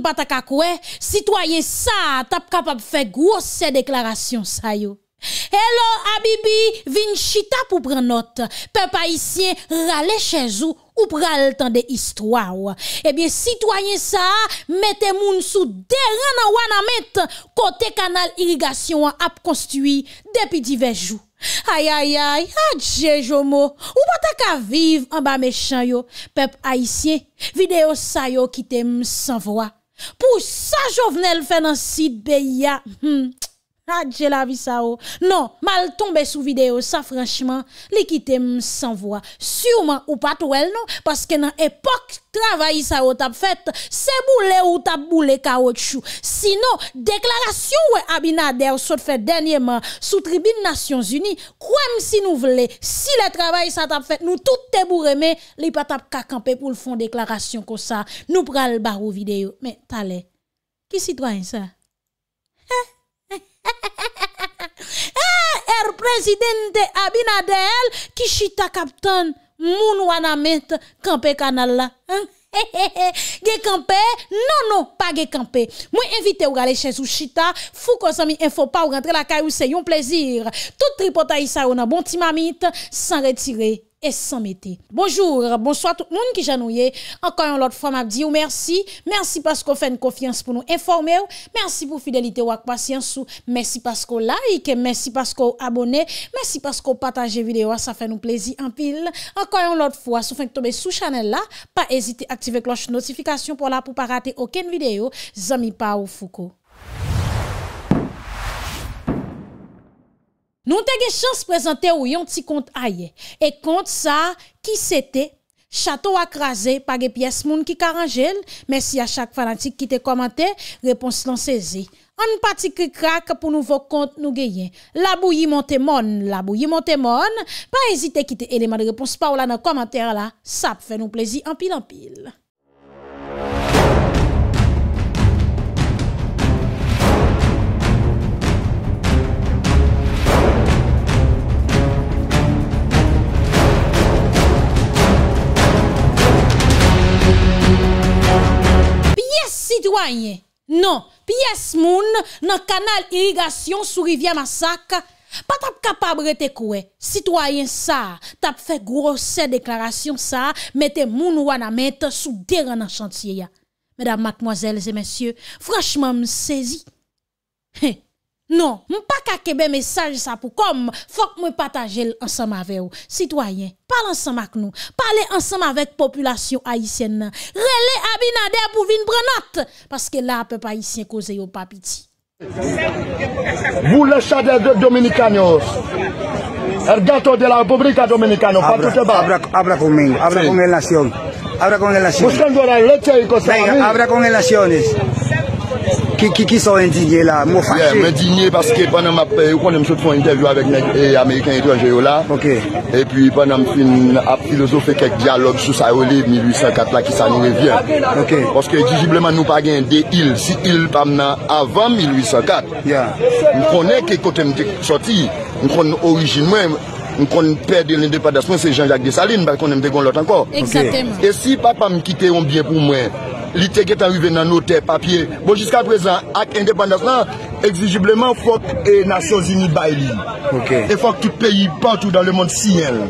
bataka kwe, sitwayen sa tap kapap fe gwo se deklarasyon sayo. E lo abibi vin chita pou pranot pep ayisyen rale chen zo ou pral tan de istwa w. Ebyen sitwayen sa mette moun sou deran an wana mette kote kanal irigasyon w ap konstui depi di vejou. Ayayay adje jomo ou bataka viv an ba mechanyo pep ayisyen videyo sayo ki tem san vwa Pou sa jo vnen l fè nan sit beya hmm. Adje lavi sa ou. Non, mal tombe sou videyo sa franchman. Likite ms anvoa. Siuman ou pat wèl non. Paske nan epok travay sa ou tap fèt. Se bou le ou tap bou le ka wèl chou. Sinon, deklarasyon wè abina adè ou sot fèt denye man. Sou tribine Nasyons Uni. Kouèm si nou wèle. Si le travay sa tap fèt. Nou tout te bou remè. Li pat tap kakampè pou l'fon deklarasyon ko sa. Nou pral bar ou videyo. Men, talè. Ki sitwany sa? Er prezident de Abinadel ki chita kapton moun wana met kampe kanal la. Ge kampe? Nono, non, pa ge kampe. Mwen invite ou gale chen sou chita, fou ko zami enfo pa ou rentre la kay ou se yon plezir. Tout tripota isa ou nan bonti mamit, san retire. E san mette. Bonjour, bonsoir tout loun ki janou ye. Enkoyon lot fwa ma diyo, mersi. Mersi paskou fèn kofiyans pou nou informe ou. Mersi pou fidelite ou ak pasyans ou. Mersi paskou like, mersi paskou abone. Mersi paskou pataje videyo a sa fè nou plezi anpil. Enkoyon lot fwa, sou fèn k tombe sou chanel la. Pa ezite aktive kloche notifikasyon pou la pou pa rate oken videyo. Zami pa ou fuko. Nou te ge chans prezante ou yon ti kont aye. E kont sa, ki se te? Chato akraze, pa ge piyes moun ki karanjen? Mèsi a chak fanatik ki te komante, repons lan sezi. An pati ki krak pou nou vok kont nou geyen. La bou yi monte mon, la bou yi monte mon. Pa ezite ki te eleman repons pa ou la nan komante la. Sap, fè nou plezi, an pil an pil. sitwanyen. Non, piyes moun nan kanal irrigasyon sou rivya masak, pa tap kapab rete kowe. Sitwanyen sa, tap fe gros se deklarasyon sa, mette moun wana mette sou deran an chantye ya. Medan matmoazelze mensyo, frashman m sezi. Non, mpaka kebe mesaj sa pou kom, fok mwen pataje l ansama ve ou. Citoyen, pale ansama k nou, pale ansama vek populasyon Haitien nan. Rele abinade apou vin brenat, paske la apèp Haitien koze yo papiti. Mw le chade dominikanyos, ergato de la republika dominikanyos. Abra koumen, abra koumen lasyon. Abra koumen lasyon. Mwen chande la lete yon koumen lasyon. Abra koumen lasyon. Ki son endinye la, mou fache? Mou endinye paske pandan m euh, ap pe, ou konde m sot fon intervyo avèk nè Amerikan eto anje yo la, epi pandan m fin ap filozofè kek diyalog sou sa oliv 1804 la ki sa nou revyen. Ok. Poske ekijibleman nou pa gen de il, si il pa mena avan 1804, m konen ke kote m te soti, m konen orijin mwen, M kon perde l'indepandasyon se Jean-Jacques Dessalines Bak kon m de gon lot anko E si papa m kite yon biye pou mwen Li te get anrive nan noter papye Bon jiska prezant ak independasyon Ekvijibleman fok e nasyo zini bayli E fok ti peyi pantou Dan le moun siyen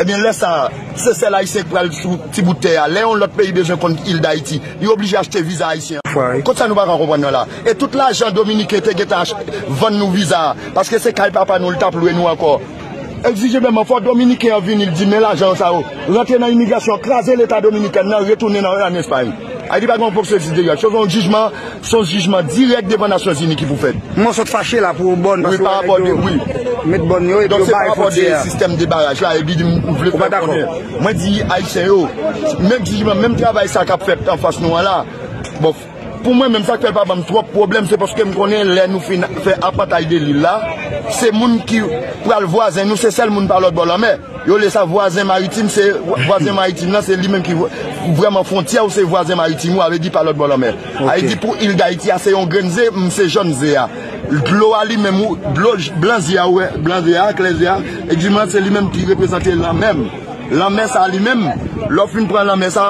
E bin lè sa Se se la yisek pral sou tibou tè Lè yon lot peyi bezon kon il da iti Li oblije achte viza iti E tout la Jean-Dominique te get anche Van nou viza Paske se kaj papa nou l tap loue nou anko Exige men man fò Dominikè yon vin, il di men l'ajans oh, a yo. Rantè nan imigrasyon, krasè l'Etat Dominikè nan retounè nan an espany. Ay ah, di bagman pou se dizi deyo. Son jujman, son jujman direk devan a sozini ki pou fet. Mwen sot fache la pou bon. Oui, par apò de, oui. Oh, Met bon, yo, et do bag fò diya. Don se par apò de sistem de baraj la, e bi di moun vlef bag fò. Mwen di, ay sen yo, men jujman, men travay sa kap fet an fòs nou an la, bof. Pou mwen menm sak pe pabam, trope problem se porske m konen lè nou fe apatay de li la, se moun ki pral vwazen nou se sel moun palot bolome. Yo lè sa vwazen maritim, vwazen maritim la se li menm ki vwèm an fontia ou se vwazen maritim ou avè di palot bolome. Avè e di pou il da iti a se yon grenze mse joun ze a. Lò a li menm ou blan ze a, blan ze a, klenze a, e di menm se li menm ki repesante la menm. Lanmè sa li mèm, lòf yon pren lanmè sa,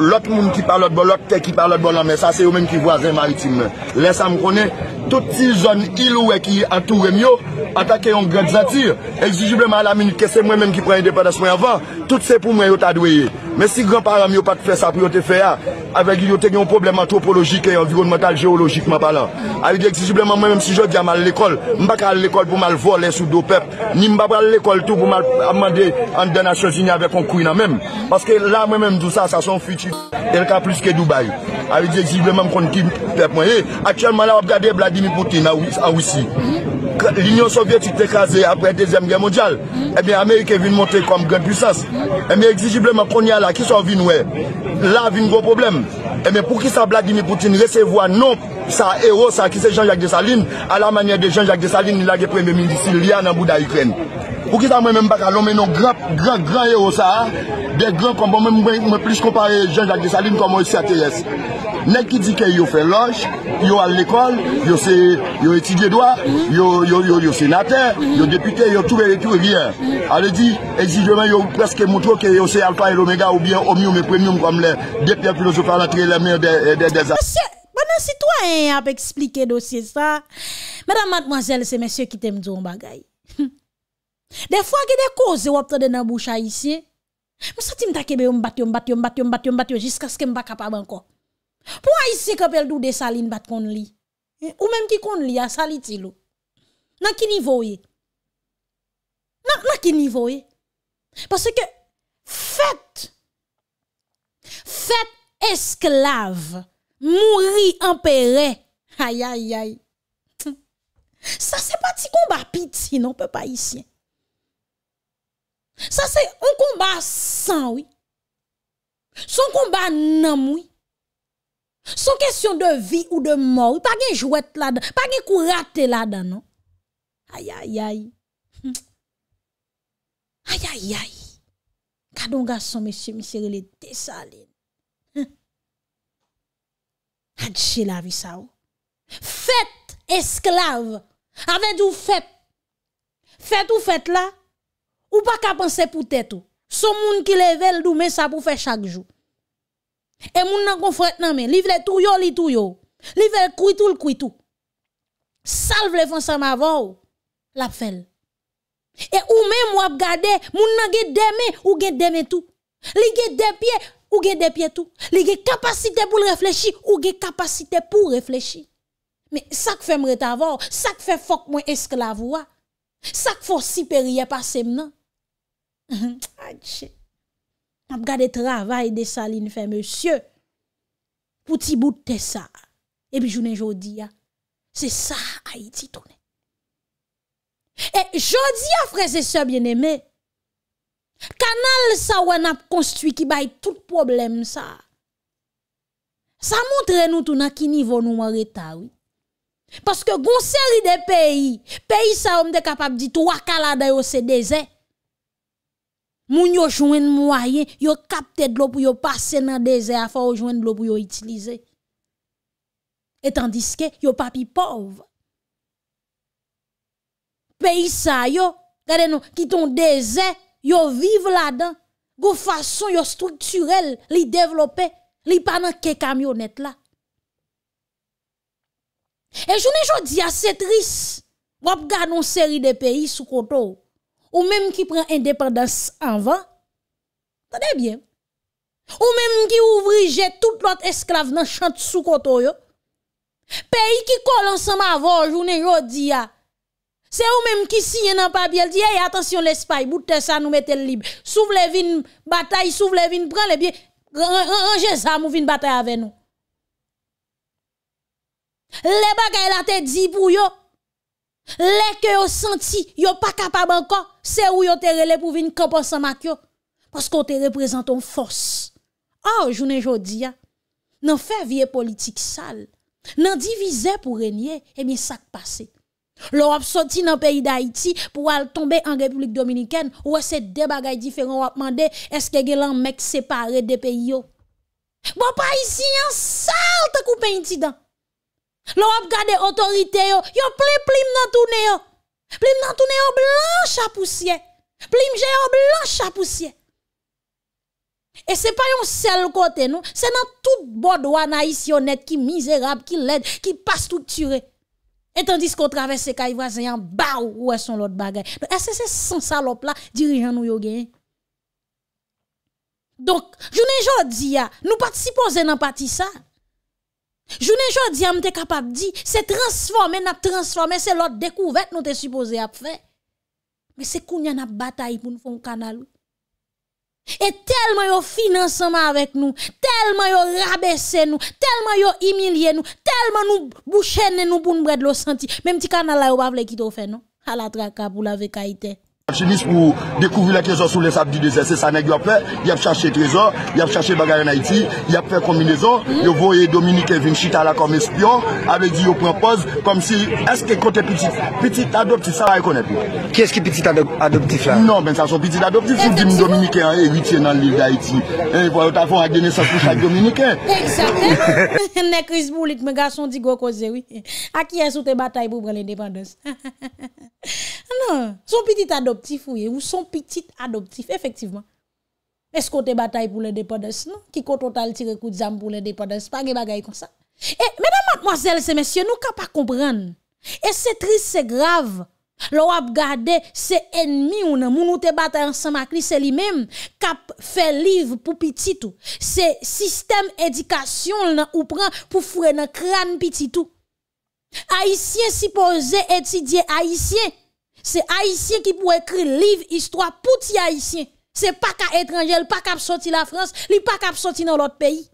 lòt moun ki par lòt bon, lòt te ki par lòt bon lanmè sa, se yon mèm ki vwa zèman itim. Lè sa m konè. tout ti zon il ou e ki atoure myo, ata ke yon gred zati, exijibleman la minute ke se mwen men ki prene depredasyon yon van, tout se pou mwen yon tadweye. Men si granparen myo pat fè sa pou yon te fè ya, avek yon te gen yon probleman topologik e yon virounmental geologik mwen palan. A yon di exijibleman mwen men si jò di amal l'ekol, mbak al l'ekol pou mal vol lè sou do pep, ni mbak al l'ekol tou pou mal amande an dena chosini avè kon kouina men. Paske la mwen men dousa sa son fichi elka plus ke Dubaï. A yon di exijibleman m Poutine à Russie, l'Union soviétique est écrasée après la Deuxième Guerre mondiale, et eh bien, l'Amérique venue monter comme grande puissance. et eh bien, exigiblement, qu'on y a là, qui sont venus, là, il y a un gros problème. Eh bien, pour qui ça, Vladimir Poutine recevoir non sa héros, ça, qui c'est Jean-Jacques Dessalines, à la manière de Jean-Jacques Dessalines, il a des premier ministre, il y a un bout d'Ukraine. Ou ki sa mwen men baka lomen nou gran, gran, gran Erosa ha, de gran konpon men mwen plis kompare Jean-Jacques Dessalines konpon E.C.A.T.S. Nè ki di ke yo fè loj, yo al l'ekol, yo se, yo etidye doa, yo, yo, yo, yo senate, yo depite, yo toube, toube, rien. A le di, e di jwèmen yo preske moutro ke yo se Alfa et Omega ou bien Omium et Premium konpon le depye filosofal entre le mè de, de, de, de... Mè sè, mè nan si to an ap eksplike dosye sa, mè nan mè nan mè nan mè nan mè nan mè nan mè nan mè nan mè nan mè nan mè nan m Des fois, il y a des causes qui dans la bouche haïtienne. Je sens que je me battre, me me battre, me battre, me battre, jusqu'à ce que je ne capable encore. Pour haïtien qui appelle des salines bat contre lui. Ou même qui contre li, a saliti l'eau. Dans quel niveau Nan, Dans quel niveau Parce que, faites, faites esclave, mourir en pere, Aïe, aïe, aïe. Ça, c'est pas petit combat piti, non, pas haïtien. Sa se yon komba san wè. Son komba nan mwè. Son kèsyon de vi ou de mor. Pa gen jwèt la dan. Pa gen kou rate la dan nan. Ayayay. Ayayay. Kadonga son mèche mèche relè de sa lè. Adjè la wè sa wè. Fèt esklav. Avèd ou fèt. Fèt ou fèt la. Ou pas qu'à penser pour tête ou. Son moun qui level dou sa ça pour faire chaque jour. Et moun nan konfret nan men, li vle tout yo li tout yo. Li vle koui tout le koui tout. Salve le ensemble avant la fèl. Et ou même ou gade, moun nan gen deme ou gen deme tout. Li gen des pieds ou gen des pieds tout. Li gen capacité pour réfléchir ou gen capacité pour réfléchir. Mais ça que fait me sa ça que fait fok moi esclavoua. Ça que fait si périer passe m'nan. ap gade travay de sa lin fe, monsye, pouti bout te sa, e bi jounen jodi ya, se sa Haiti tonen. E jodi ya frese se bieneme, kanal sa wana p konstwi ki bay tout problem sa, sa montre nou tona ki nivou nou waretawi, paske goun seri de peyi, peyi sa wande kapap di tou wakalade yo se dezen, Moun yo jwen mwayen, yo kapte dlo pou yo pase nan dezen a fa yo jwen dlo pou yo itilize. Etan diske, yo papi pov. Peyi sa yo, gade nou, kiton dezen, yo vive la dan, go fason yo strukturel li develope, li panan ke kamyonet la. E jounen jodi ase tris, wap gade nou seri de peyi sou koto ou. ou même qui prend indépendance avant, attendez bien, ou même qui ouvre jet tout l'autre esclave dans chante sous koto yo, pays qui colle ensemble avant journée jodi ah. c'est ou même qui signe dans papier, dit hey, attention l'Espagne, boutte ça nous mettez libre. Souve les vins bataille, souve les vins prends les biens, rangez ça, nous une bataille avec nous. Les bagailles là te dit pour yo, Le ke yo senti, yo pa kapab anka, se ou yo te rele pou vin komponsan mak yo. Pas kon te reprezenton fos. Or, jounen jodi ya, nan fe vie politik sal, nan divize pou renyen, e mi sak pase. Lo wap soti nan peyi da Haiti pou wale tombe an Republik Dominikene, wase debagay diferon wap mande eske ge lan mek separe de peyi yo. Bo pa isi, yon sal te koupe inti dan. L'on a gardé autorité, yo, yo plim plim nan tourné yo. Plim nan tourné yo blanche à poussière. Plim j'ai yo blanche à poussière. Et c'est pas un seul côté c'est dans tout bord haïtien net qui misérable, qui laide, qui pas structuré. Et tandis qu'on traverse les cailles voisins en bas ou est son l'autre bagaille. Est-ce que c'est sans salope là dirigeant nous yon? Donc, je ne dis nous participons à un partie ça. Jounen jodi am te kapap di, se transforme na transforme se lot dekouvet nou te supose ap fe. Se kounya na batay pou nou fon kanalou. E telman yo finanseman avek nou, telman yo rabe se nou, telman yo imilye nou, telman nou bouchene nou pou nou bred lo senti. Mem ti kanal la yo bavle ki tou fe nou. Hala traka pou lave kaite. Chimiste pour découvrir la question sur les sables du désert, c'est ça qu'il y a fait. Il a cherché trésor, il a cherché bagarre en Haïti, il a fait combinaison. Il a voyé Dominique Vinchita là comme espion, avec dit au propose pause, comme si, est-ce que côté petit, petit adoptif, ça va reconnaître. Qui est-ce qui est petit adoptif là Non, mais ben ça sont petit adoptif, c'est Dominique Dominicain, héritier eh, dans livre d'Haïti. Et voilà, t'as fait un gagné sa couche Dominique. Dominicain. Exactement. N'est-ce que c'est pour les garçons qui ont causé, oui. À qui est sous tes tu bataille pour prendre l'indépendance Non, son petit adoptif adoptif ou, ou son petit adoptif, effectivement. Est-ce qu'on te bataille pour l'indépendance, non? Qui compte total tire coup de jambe pour l'indépendance? Pas de bagaille comme ça. Et, mesdames, mademoiselles et messieurs, nous ne pas comprendre. Et c'est triste, c'est grave. L'on a regardé, ses ennemis ou non, moun te bataille ensemble avec lui, c'est lui-même qui fait livre pour petit tout. C'est système éducation ou prend pour fouer dans crâne petit tout. Haïtien supposé étudier haïtien c'est haïtien qui peut écrire livre histoire pour ti haïtien. C'est pas qu'à étranger, pas qu'à sortir la France, li pas qu'à sortir dans l'autre pays.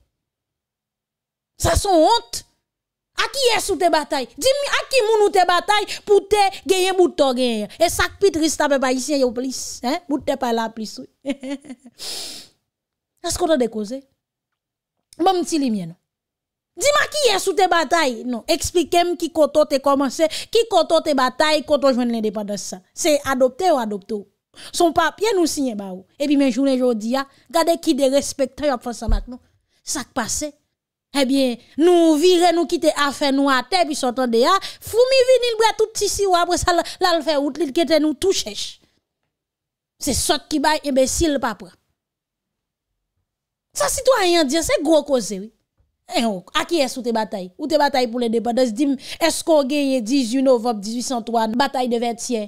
Ça sont honte. À qui est ce sous tes batailles? Dis-moi à qui moun ou tes batailles pour te gagner bout de gagner. Et ça qui triste avec haïtien yo hein? plus, hein? Bout te pas la plus. Est-ce qu'on a causes. Bon petit limien. non. Dis-moi qui est sous tes batailles. Non, expliquez-moi qui koto te commencé, qui koto te bataille, koto joue l'indépendance. C'est adopté ou adopté. Son papier nous signe Et puis mes journées aujourd'hui, regardez qui respecte il ça maintenant. Ça qui passe. Eh bien, nous virer nous quitter affaire nous à terre puis s'entendre ah, foumi vinil bra tout petit ou après ça là le fait nous nous tout C'est ça qui bail imbécile pas Ça citoyen dire, c'est gros causé, oui. A eh, qui est-ce que tu bataille Ou tes batailles pour l'indépendance Dis-moi, Est-ce qu'on gagne 18 novembre 1803, bataille de 20 Dans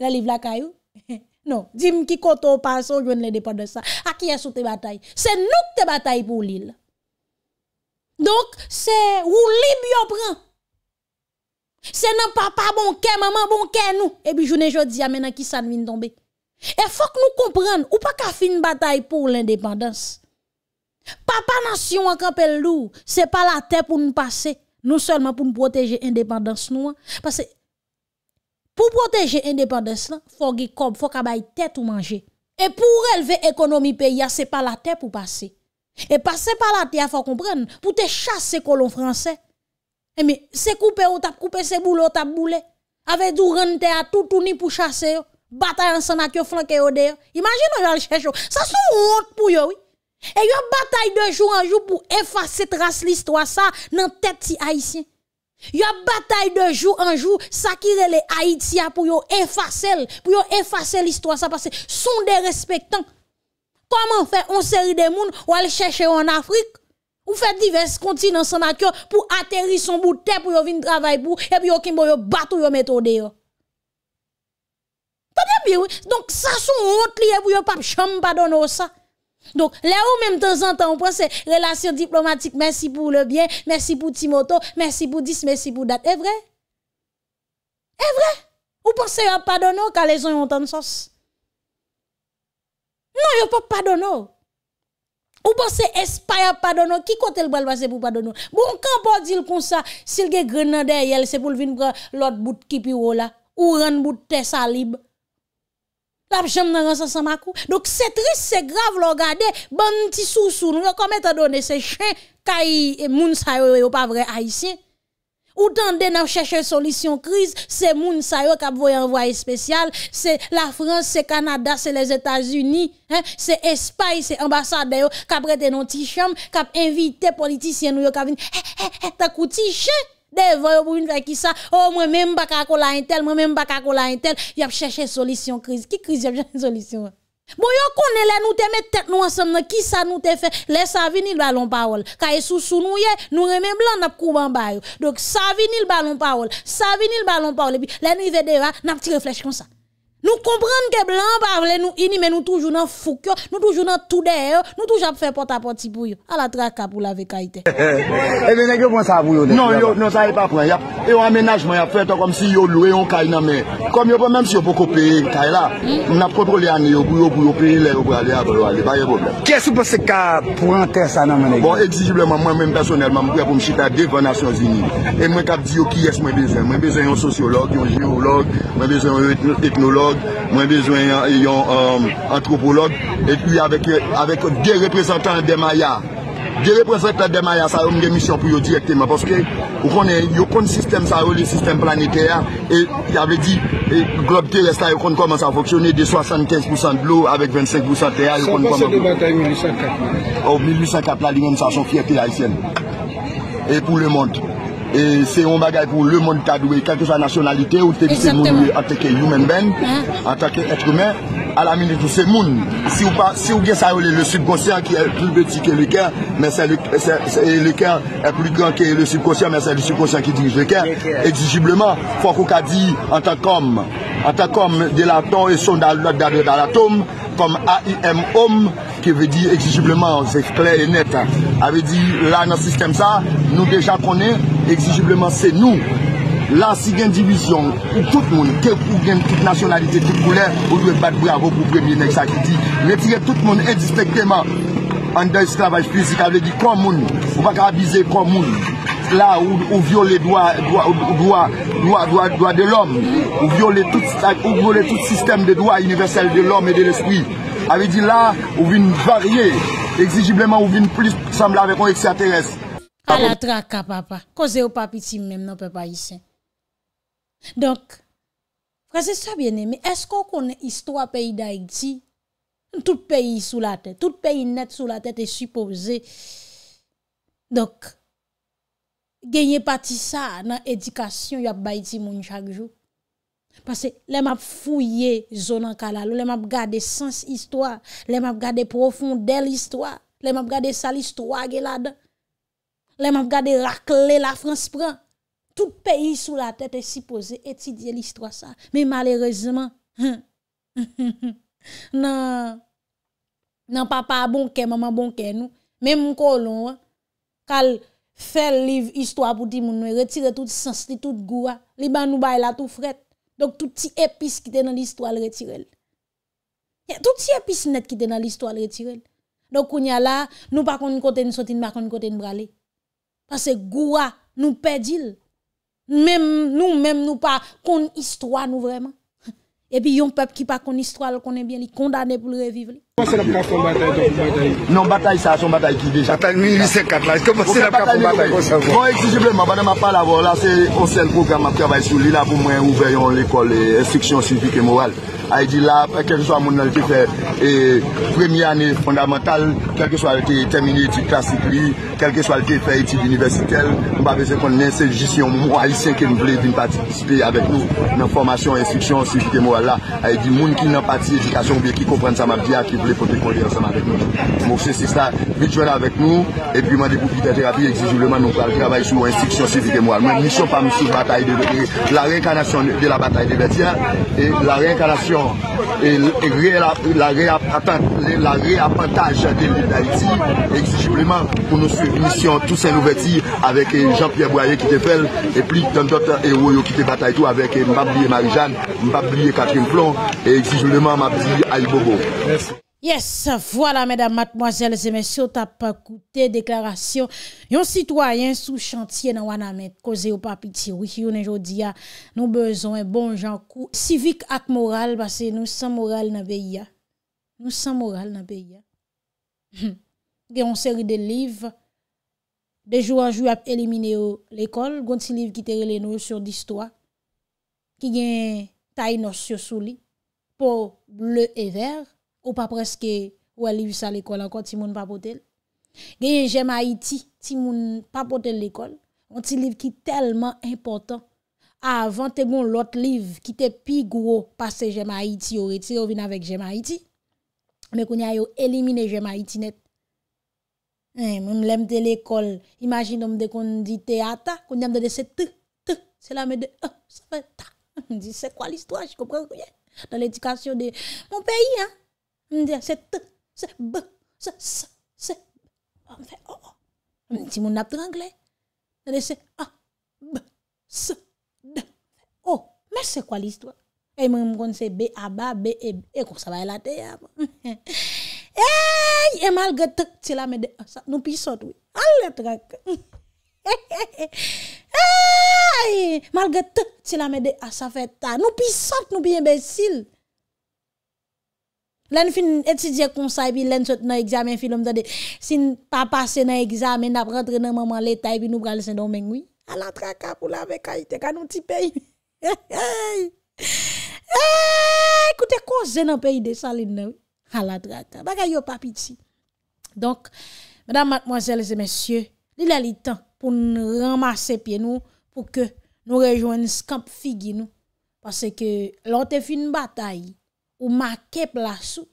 La livre la caillou Non, dis-moi qui compte au passé, on l'indépendance. A qui est-ce que tu C'est nous qui te bataille pour l'île. Donc, c'est où l'île prend. C'est non papa bon cœur, maman bon cœur nous. Et puis dis à maintenant qui ça vient tomber. Et faut que nous comprenions, ou pas qu'à une bataille pour l'indépendance. Papa nation en campel loup, c'est pas la terre pour nous passer, Nous seulement pour nous protéger l'indépendance hein. parce que pour protéger l'indépendance, il faut qu'il faut tête ou manger. Et pour élever l'économie pays, c'est pas la terre pour passer. Et passer par la terre, faut comprendre, pour te chasser colons français. Et eh, mais c'est couper ou t'as c'est boulot, t'as boulé. Avec du rente à tout tourner pour chasser. Bataille ensemble avec flanquer au dehors. Imagine on chercher, Ça c'est honte pour eux, et yon bataille de jour en jour pour effacer trace l'histoire ça dans tête haïtien. Yon bataille de jour en jour, ça qui les Haïtiens pour yon effacer, pour yon effacer l'histoire ça parce que sont des respectants. Comment faire on série de monde ou aller chercher en Afrique? Ou fait divers continents pour atterrir son bout de terre pour venir travailler pour, et puis yon kimbo yon battre yon méthode yon. Donc, ça, son honte lié pour yon pas chambre ça. Donc, là où même de temps en temps, on pense relations diplomatiques. merci pour le bien, merci pour Timoto, merci pour dis, merci pour date. Est vrai? Est vrai? Ou pensez à pardonner quand les gens ont tant de sauce? Non, a pas pardonner. Ou pensez pas pardonner qui côté le bal passer pour pardonner? Bon, quand on dit comme ça, s'il y a grenade, c'est pour venir prendre l'autre bout qui là, ou un bout de salibre la chambre. nan Donc c'est triste, c'est grave Regardez, bon petit sousou, nous nous comme étant donné ces chiens kay moun sa yo yo pas vrai haïtien. Ou tande nan chercher solution crise, c'est moun sa yo k'ap voye envoyé spécial, c'est la France, c'est Canada, c'est les États-Unis, hein, c'est Espagne, c'est ambassade yo k'ap prête non ti chambre, k'ap inviter politicien nou yo k'ap vin. Hey, hey, petit ta De vo yo bou bin fè ki sa, o oh, mwen mwen baka kola intel, mwen mwen baka kola intel, yap chèche solisyon kriz. Ki kriz yap chèche solisyon wè? Bon yo konè lè nou tè mè tèt nou ansèm nan, ki sa nou tè fè, lè sa vinil balon parol. Ka yè e sou sou nou yè, nou remè blan nap kouban bayo. Dok sa vinil balon parol, sa vinil balon parol ebi. Lè nou yè dè yè, nan ptè reflech kon sa. Nou komprende ke blan pa avle nou ini Men nou toujou nan fukyo Nou toujou nan tou deyo Nou toujou ap fe pota poti pou yo A la tra ka pou lave ka ite E vene ke pwonsa avou yo? Non, non sa e pa pwonsa E yon ammenajman yap fe Ton kom si yon loue yon kay nan men Kom yon pa menm si yon poko peye Kaya la Mnen ap potro le ane Yon kou yon kou yon peye Lè yon kou alè yon kou alè Baye problem Kese pou se ka pwonsa sa nan men? Bon, exijibleman Mwen mwen mwen mwen mwen mwen mwen mwen mwen mwen mwen m mwen bezwen yon um, antropolog, et pou yon de reprezentant de maya de reprezentant de maya sa yon gemisyon pou yon direktyman, paske yon kon sistem sa yon, yon sistem planete yon, yon avè di globe teresta yon kon koman sa foksyone de 75% blou, avèk 25% teya, yon kon koman foksyone 1854 la, 1854 la, lignen sa son fieti la yon, et pou le moun e se yon bagay pou le moun tadwe kelke sa nasyonalite ou teke se moun an teke youmen ben, an teke etre men alamin etou se moun si ou gen sa yon le subkonsyen ki e pli beti ke le ken men se le ken e pli gen ke le subkonsyen men se le subkonsyen ki di le ken, exijibleman, fokou ka di an teke kom an teke kom, de la to, e son da la to kom AIMOM ke ve di exijibleman, se kler e net, ave di la nan sistem sa nou dejan prone, Eksijibleman se nou, la si gen diwisyon, ou tout moun, ke ou gen tout nasyonalite, tout kouler, ou dwe bat vwe avok, ou dwe miye neksakiti, ne tire tout moun endispektema an de esklavaj pizik, avè di kon moun, ou bakarabize kon moun, la ou viole doa de l'om, ou viole tout sistem de doa universelle de l'om et de l'espri, avè di la, ou vin varye, eksijibleman ou vin plis semblare kon eksiateres, à la traka, hein, papa. Cause au papiti même, non, papa ici. Donc, frère, ça bien-aimé. Est-ce qu'on connaît histoire pays d'Haïti? Tout pays sous la tête, tout pays net sous la tête est supposé. Donc, gagner partie ça dans éducation y a baïti moun chaque jour. Parce que les m'a fouillé zone en calalo, les m'a gardé sens histoire, les m'a gardé profondeur l'histoire, les m'a gardé ça l'histoire là Le man fkade rakle la franspren. Tout peyi sou la tete si pose etidye listwa sa. Me malereseman. Nan papa bonke, mama bonke nou. Me moun kolon. Kal fel listwa pou di moun nou. Retire tout sens li tout gwa. Li ban nou bay la tout fret. Dok tout ti epis ki te nan listwa lretirel. Tout ti epis net ki te nan listwa lretirel. Dok kounya la nou pa kon kote nisoti, nou pa kon kote nbrale. Parce que nous perdit. Même nous, même nous pas qu'on histoire nous vraiment. Et puis, un peuple qui pas qu'on histoire, qu'on est bien, il condamné pour le revivre. Mwen serap ka pou batay do pou batay? Non, batay sa, son batay ki dejan. Batay 1854 la, eske mwen serap ka pou batay? Mwen eksejibleman, banan ma pala ah, vò, la se onsel program a travay sou li la pou mwen ouveyon l'ekol e instriksyon sifik e moral. A yi di la, apre kej sou a moun nan ki fè e premi ane fondamental, kelke sou a l'ke terminé etik klasik li, kelke sou a l'ke fè etik universitel, mwen pa fè se konnen se jisyon moun alisyen ke mwen blè din pati dispe avè kou nan formasyon instriksyon sifik e moral la, a yi di pour découvrir ensemble avec nous. Donc c'est ça, virtuel avec nous, et puis m'a dit pour la thérapie, exigiblement, nous travaillons sur l'instruction civique et morale. Mais mission pas sur bataille de la réincarnation de la bataille de Bétia, et la réincarnation et, la, la réappartage de l'île d'Haïti, pour nous suivre mission tous ces nouveaux avec eh, Jean-Pierre Boyer qui te fait, et puis tant d'autres héros eh, qui te bataille tout avec eh, Mbabli et Marie-Jeanne, Mbabli et Catherine Plon, et exigiblement Mbabli Aïbobo. Merci. Yes, voilà mesdames, mademoiselles et messieurs, ta pa koute, te deklarasyon. Yon sitwoyen sou chantye nan wana met, koze yo pa piti wik, yon enjou diya, ah, nou bezon en bon jan kou. Sivik ak moral, basen ah. ah. hmm. nou san moral nan beya. Nou san moral nan beya. Gen yon seri de liv, de jou an jou ap elimine yo l'ekol, gonti liv ki terele nou yon sur distwa. Ki gen tay nos yo sou li, pou bleu e verre. Ou pa preske wè liv sa l'ekol ankon ti moun papote l. Gè jèm a iti ti moun papote l l'ekol. An ti liv ki telman important. Avan te moun lot liv ki te pi gwo pase jèm a iti yo. Eti yo vin avèk jèm a iti. Mè koun ya yo elimine jèm a iti net. Mè eh, mè mlemte l'ekol. Imagin mè de kon di teata. Kon mè mlemte de se te. Se la mè de. Oh, se kwa l'istwa. Jikopre. Dan l'edikasyon de moun peyi an. M diya se te, se be, se se, se be. M fe o, o. Si moun ap tkank le. Se de se ah, a, be, se, de. O, mese kwa list wè? E moun m kon se be, a, ba, be, e, e. E kou sa va elate ya. E mal ge te, ti la me de. Nou pi sot wè. Alè tkank. E mal ge te, ti la me de. A sa fè ta. Nou pi sot, nou pi embesil. Len fin etidye konsay bi, len sot nan egzamen fi lom da de, sin pa pase nan egzamen, nap rentre nan maman letay bi, nou pralisen don men mwi. A la traka pou la vekay, te ka nou ti peyi. Ekoute, konzen nan peyi de salin nou, a la traka, baka yo papiti. Donk, mèdam matmozèl zè mèsyè, li lè li tan, pou nou ramase piye nou, pou ke nou rejouen skamp figi nou. Pase ke lante fi n batayi, Ou ma ke plas ou.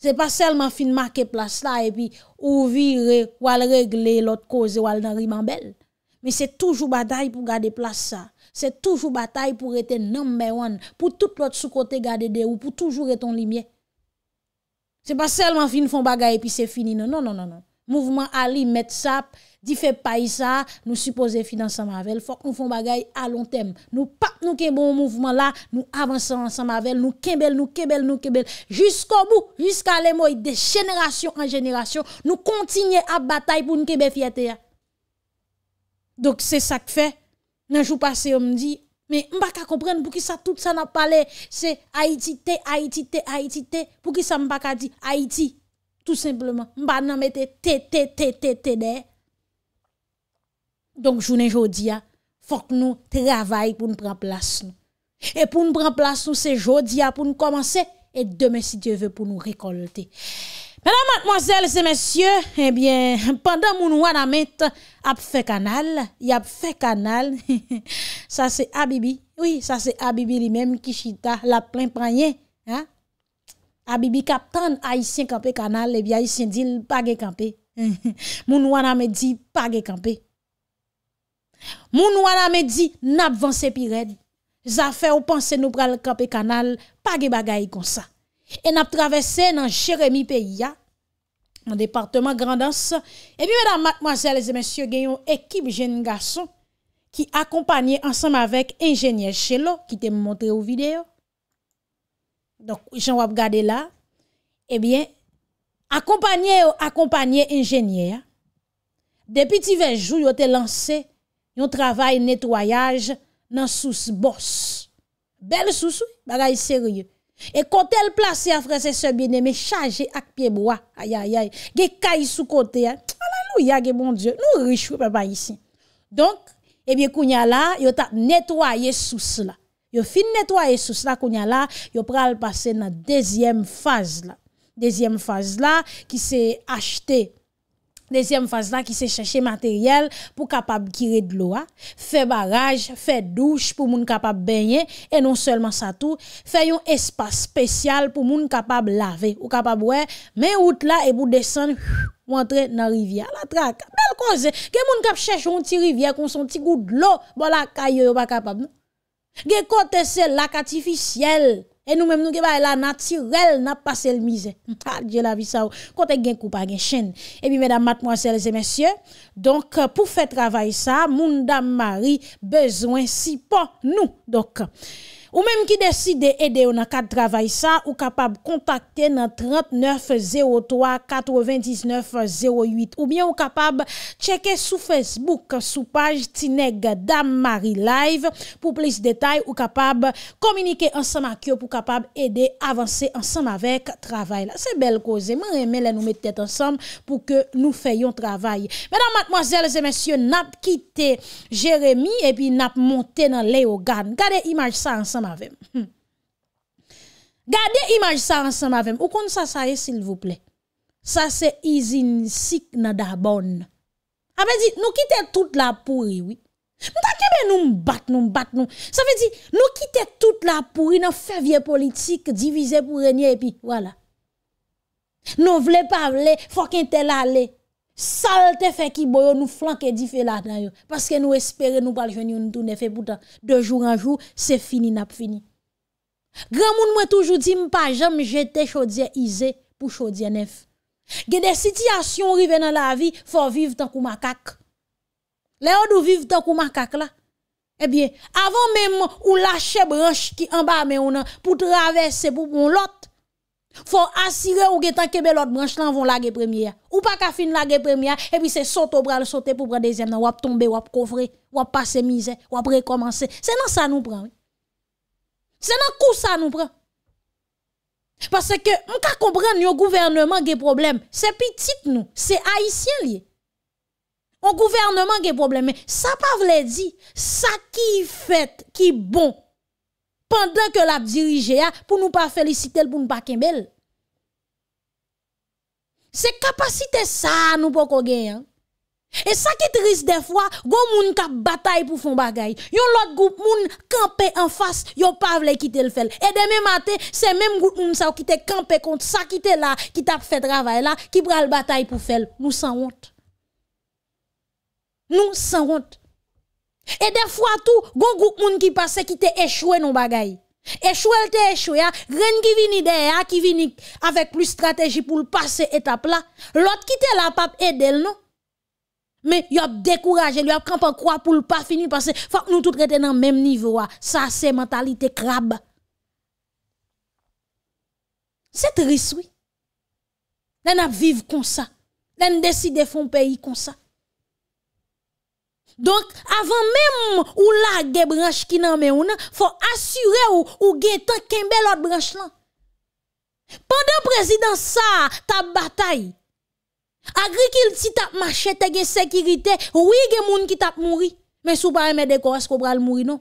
Se pa selman fin ma ke plas la e pi ouvi wale regle lot koze wale nan riman bel. Me se toujou batay pou gade plas sa. Se toujou batay pou rete number one. Pou tout lot sou kote gade de ou. Pou toujou rete on li mye. Se pa selman fin fon bagay e pi se fini. Non, non, non, non. non. Mouvment Ali Metsap. Di fe pa yisa, nou supose fi dansan mavel, fok nou fon bagay alon tem. Nou pat nou kebo mouvman la, nou avansan ansan mavel, nou kebel, nou kebel, nou kebel. Jusko bou, jiska le mouy, de jeneration an jeneration, nou kontinye ap batay pou nou kebe fiyate ya. Dok se sak fe, nan jou pase om di, me mbaka kompren pou ki sa tout san ap pale, se Haiti te, Haiti te, Haiti te, pou ki sa mbaka di Haiti. Tout simplement, mba nan mette te, te, te, te, te dey. Donk jounen jodi ya, fok nou travay pou nou pran plas nou. E pou nou pran plas nou se jodi ya pou nou komanse, e deme si dievè pou nou rekolte. Mè nan matmoazèl se mèsyè, ebyen, eh pandan moun wana met ap fè kanal, y ap fè kanal, sa se abibi, oui, sa se abibi li mèm kishita, la plen pranyen, abibi kap tan aisyen kampe kanal, ebyen aisyen di l pa ge kampe, moun wana met di pa ge kampe. Mon wana me di, nap pas pi red. Zafè ou pense nou pral le kanal, pa ge bagay kon sa. traversé nap travesse nan Jérémy Peya, nan département Grandance. Et puis, mesdames, mademoiselles et messieurs, une équipe jeune garçon qui accompagnait ensemble avec ingénieur Chelo, qui te montré au vidéo Donc, j'en vais regarder là. Eh bien, accompagné accompagné ingénieur. Depuis divers jours, ils ont lancé yon travail nettoyage dans sous boss. Bel sous, bagay sérieux. Et quand elle place à frère et bien aimé chargé avec pied bois. Aïe aïe aïe. Gè sous côté. Hein. Alléluia, bon Dieu. Nous riches papa ici. Donc, eh bien kounya la, yo t'a nettoyer sous la. Yo fin nettoyer sous là kounya la yo pral passer dans deuxième phase là. Deuxième phase là qui c'est acheter Non Desyem faz la ki se chache materyel pou kapab gire dlo a. Fe baraj, fe douche pou moun kapab benye. E non selman sa tou, fe yon espas spesyal pou moun kapab lave. Ou kapab we, me out la e pou desen wantre nan rivya la traka. Bel konze, ge moun kap chache yon ti rivya kon son ti gout dlo. Bo la kayo yo pa kapab. Ge kote se laka ti fisyel. Et nous-mêmes, nous avons la naturelle, n'a pas le misère. Ah, Dieu la vie, ça. Quand un coup, pas chaîne. Et puis, mesdames, mademoiselles et messieurs, donc, euh, pour faire travailler ça, mon dame Marie, besoin si pas nous. Donc, Ou menm ki deside ede ou nan kat travay sa, ou kapab kontakte nan 3903 99 08. Ou bien ou kapab cheke sou Facebook sou page Tineg Damari Live. Po plis detay, ou kapab komunike ansam a kyo pou kapab ede avanse ansam avek travay la. Se bel koze, man reme la nou mette ansam pou ke nou fayon travay. Menan, matmoazel, zemensyo, nap kite Jeremie epi nap monte nan Leo Gan. Gade imaj sa ansam. avec hmm. Gardez image ça ensemble avec moi. Ou ça, ça est, s'il vous plaît. Ça, c'est izin Sik dans la bonne. Ah, ben, dire dit, nous quitter toute la pourrie, oui. Nous nous battre, nous battre, nous. Ça veut dire, nous quitter toute la pourrie, nous vie politique, diviser pour régner, et puis voilà. Nous voulons pas parler, faut qu'un tel aller. Sal te fe ki boyo nou flanke di fe lat nan yo. Paske nou espere nou baljen yon tou ne fe boutan. De joun an joun se fini nap fini. Gran moun mwen toujou di mpa jem jete chodye izè pou chodye nef. Ge de sityasyon rive nan la vi fò viv tan kou makak. Le yo nou viv tan kou makak la. Ebyen, avon men mwen ou lache branche ki anba men ou nan pou travesse pou pou lote. Faut assurer ou que tant que l'autre branche là vont laguer première. Ou pas qu'à fin laguer première et puis c'est saute au bras sauter pour prendre deuxième ou ap tomber ou ap couvrir ou ap passer misère ou ap recommencer. C'est dans ça nous prend. C'est dans coup ça nous prend. Parce que on ka comprendre le gouvernement des problèmes. C'est petit nous, c'est haïtien lié. On gouvernement des problèmes. Mais ça pas veut dire ça qui fait qui bon pendant que la dirigé pour nous pas féliciter pour nous pas kembel. C'est capacité ça nous pas gagne. Hein. Et ça qui est triste des fois, gon moun kap bataille pour fon bagay. Yon l'autre groupe moun campé en face, yon pas vle quitter le fait. Et demain matin, c'est même groupe moun sa qui te campé contre ça qui te là, qui t'a fait travail là, qui pral bataille pour faire. Nous sans honte. Nous sans honte. Et des fois tout, yon groupe moun qui passe qui te échoué non bagay. Échoué t'est échoué, hein. rien qui vini derrière hein, qui vini avec plus stratégie pour passer étape là. L'autre qui te là pas aidel, non. Mais y'a a découragé, y a camp croix pour le pas finir parce que faut que nous tous rester dans même niveau hein. Ça c'est mentalité crabe. C'est triste oui. Nous vivre comme ça. Nous décide de faire un pays comme ça. Donc, avant même ou la branche qui nan men ou nan, faut assurer ou, ou getan kembe l'autre branche là. Pendant président ça, ta bataille. si ta marché, te gen sécurité, oui gen moun qui tap mouri, mais sou pa remè décor est-ce qu'on pral mouri non?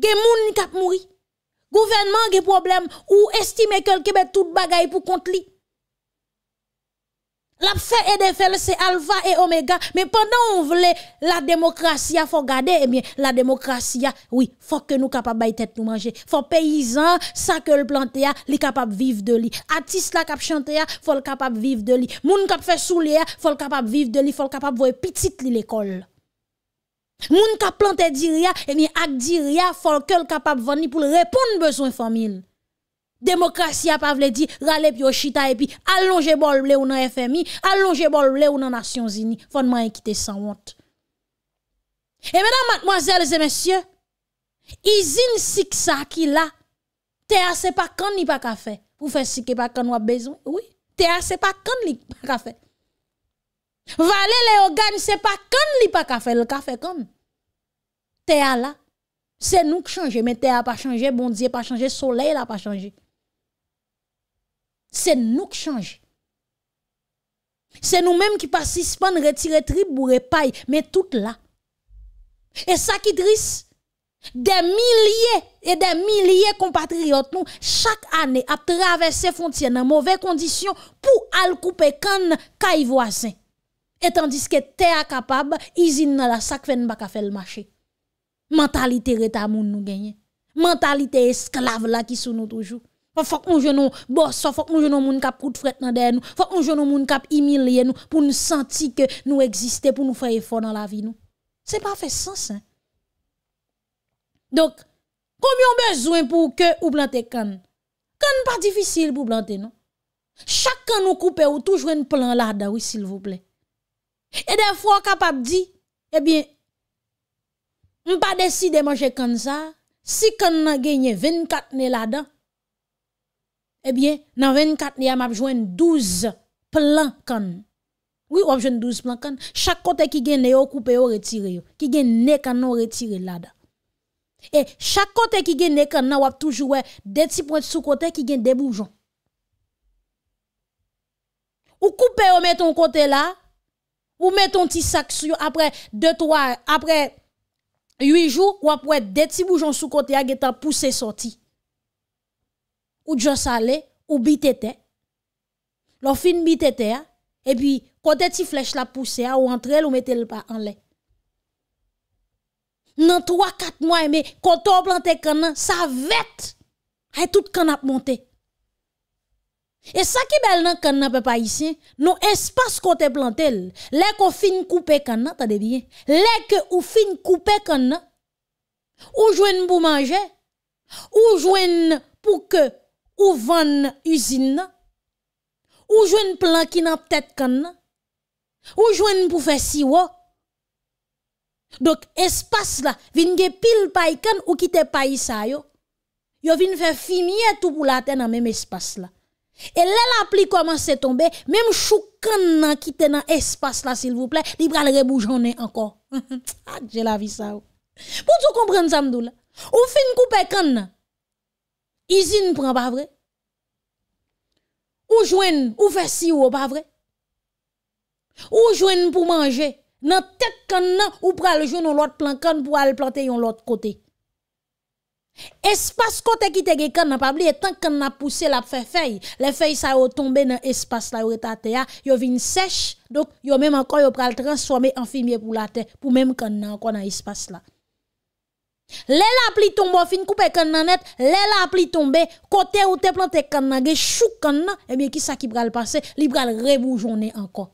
Gen moun qui tap mouri. Gouvernement gen problème ou estime que le Québec tout bagay pour compte li. La pfe e defel se alva e omega. Me pandan ou vle, la demokrasya fo gade, e eh mi la demokrasya, oui, fo ke nou kapap baytet nou manje. Fo peyizan, sa ke l plante ya, li kapap viv de li. Atis la kap chante ya, fo l kapap viv de li. Moun kap fe sou li ya, fo l kapap viv de li. Fo l kapap voye pitit li l ekol. Moun kap plante dir ya, e eh mi ak dir ya, fo l ke l kapap vani pou l repoun bezon fomin. Démocratie a pas voulu dire râler puis chita et puis allonger bol bleu ou FMI, allonger bol bleu ou Nations Unies. Fondement équité sans honte. Et mesdames, mademoiselles et messieurs, six Siksa qui là, terre c'est pas quand ni pas café. Pour faire si que pas quand on a besoin. Oui, ce c'est pas quand ni pas café. Valer les organes c'est pas quand ni pas café, le café quand. Terre là, c'est nous qui changer, mais a pas changé, bon Dieu pas changé, soleil là pas changé c'est nous qui change, C'est nous-mêmes qui pas à retirer tribu ou mais tout là. Et ça qui triste, des milliers et des milliers de compatriotes nous, chaque année, à traverser frontières dans mauvaises conditions pour aller couper les voisins. Et tandis que terre capable, usine dans la sac fait pas faire le marché. Mentalité reta nous gagne. Mentalité esclave là qui sont nous toujours faut qu'on jeune nous boss, faut qu'on jeune monde cap coûte fret dans derrière nous, faut nous jeune monde cap humilier nous pour nous sentir que nous existons pour nous faire effort dans la vie nous. C'est pas fait sens hein? Donc combien besoin pour que ou planter canne Canne pas difficile pour planter non. Chacun nous couper ou toujours un plan là-dedans oui s'il vous plaît. Et des fois capable dit eh bien on pas décider manger comme ça si on a gagné 24 nez là-dedans eh bien, dans 24 il y a 12 plans Oui, Oui, on a 12 plans Chaque côté qui gagne yo coupé yo retiré yo. Qui gagne ne canon retiré là Et chaque côté qui gagne ne canon on a toujours des petits points sous côté qui gagne des bourgeons. Ou coupe ou met ton côté là, ou met ton petit sac sur après 2 3 après 8 jours ou après des petits bourgeons sous côté a poussé sorti ou jos aller ou bitete. L'on fin bitete, hein. et puis côté ti flèche la poussée hein, ou entre ou mettez le pas en l'air. Nan 3-4 mois, mais eh quand on plante canan, ça vête. Et tout can a monté. Et ça qui belle dans canan peuple haïtien, non espace côté planté, les qu'on fin couper canan, attendez bien. les que ou fin couper canan, ou joine pour manger, ou joine pour que ou vann usine ou joine plan qui n'a peut-être ou joine pour faire siwo donc espace là vinn ge pile paï canne ou kite paï sa yo yo vinn faire fumier tout pour la terre dans même espace là et là la pli commence à tomber même choukan nan qui était dans espace là s'il vous plaît il va le reboujonner encore ah, j'ai la vie ça pour tout comprendre ça m'dou ou fin couper canne ne prend pas vrai. Ou joine, ou fait si ou pas vrai. Ou joine pour manger. Nan tek kan ou pral joine ou l'autre plan kan pour aller planter yon l'autre côté. Espace côté qui te gen pas tant qu'on a poussé la faire feuille, les feuilles ça ont dans espace là yo terre, yo vin sèche, donc yo même encore yo pral transformer en fumier pour la terre pour même quand a encore dans espace là. Les la pli fin coupe kan net, les la tombe, côté où te planté kan nan, ge chou kan nan, eh bien, qui ça qui pral passe, li pral reboujonne encore.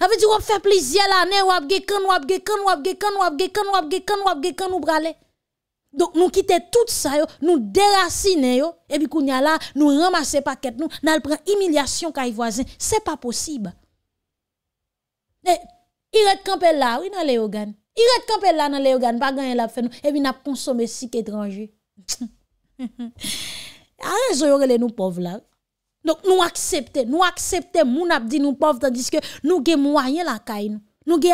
Avec du wap fait plaisir l'année, wap ge kan, wap ge kan, wap ge kan, wap ge kan, wap ge kan, wap ge kan, ou brale. Donc, nous quittons tout ça, nous déracinons, et puis, kounya là, nous ramassons paquet, nous, nous prenons humiliation kay voisin. C'est pas possible. Et, eh, il est campé là, oui, dans les organes. Il reste campé là dans les organes, pas gagné la fait et puis n'a consommé si étranger. A raison les nous pauvres là. Donc nous acceptons, nous acceptons nous ap dit nous pauvres tandis que nous gen moyen la caille nous. Nous gen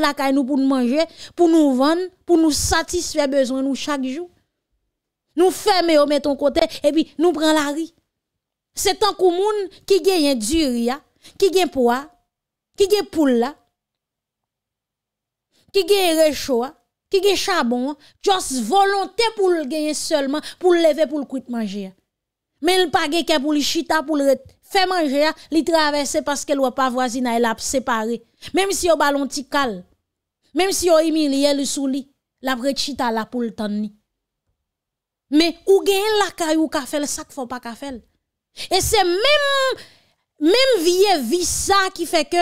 la caille nous pour nous manger, pour nous vendre, pour nous satisfaire besoin nous chaque jour. Nous fermer au mettons côté et puis nous prenons la riz. C'est tant que monde qui gagne du riz, qui gagne poids, qui gagne poule là, qui gen réchaud, qui gen charbon, juste volonté pour le gagner seulement, pour le lever pour le quitter manger. Mais le pas gen pour le chita, pour le faire manger, il traverser parce qu'elle a pas voisine, elle a séparé. Même si au ballon cal, même si au humilié le souli, la chita là pour le temps. Mais ou gen la caille ou ka fait ça faut pas ka fait Et c'est même même vieille vie ça qui fait que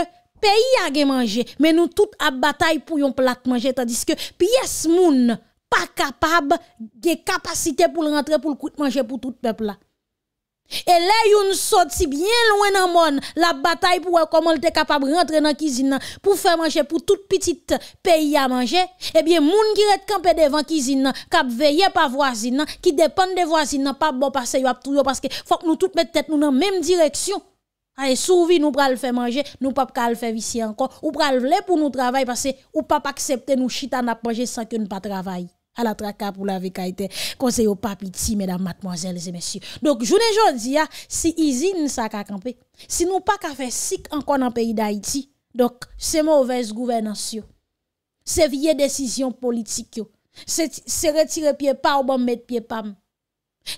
pays a manger, mais nous tous à bataille pour yon plat manger tandis que pièce moun pas capable de capacité pour rentrer pour le coût manger pour tout peuple là. Et là yon sorti bien loin dans monde la bataille pour comment capable de capable rentrer dans cuisine pour faire manger pour toute petite pays à manger. Eh bien moun qui rete campé devant cuisine cap veiller par voisine qui dépend de voisines pas bon passer yo parce que faut que nous toutes mette tête nous dans même direction. Souvi nou pral fè manje, nou pap kal fè visye ankon Ou pral vle pou nou travay Pase ou pap aksepte nou chitan apanje Sanke nou pa travay A la traka pou la vekaite Konseyo pap iti, medan matmozèl zemesye Donk jounen joun diya, si izine sa ka kampe Si nou pak a fè sik ankon An peyi da iti Donk se mou vez gouvenansyo Se vie desisyon politikyo Se retire pie pa ou bom met pie pam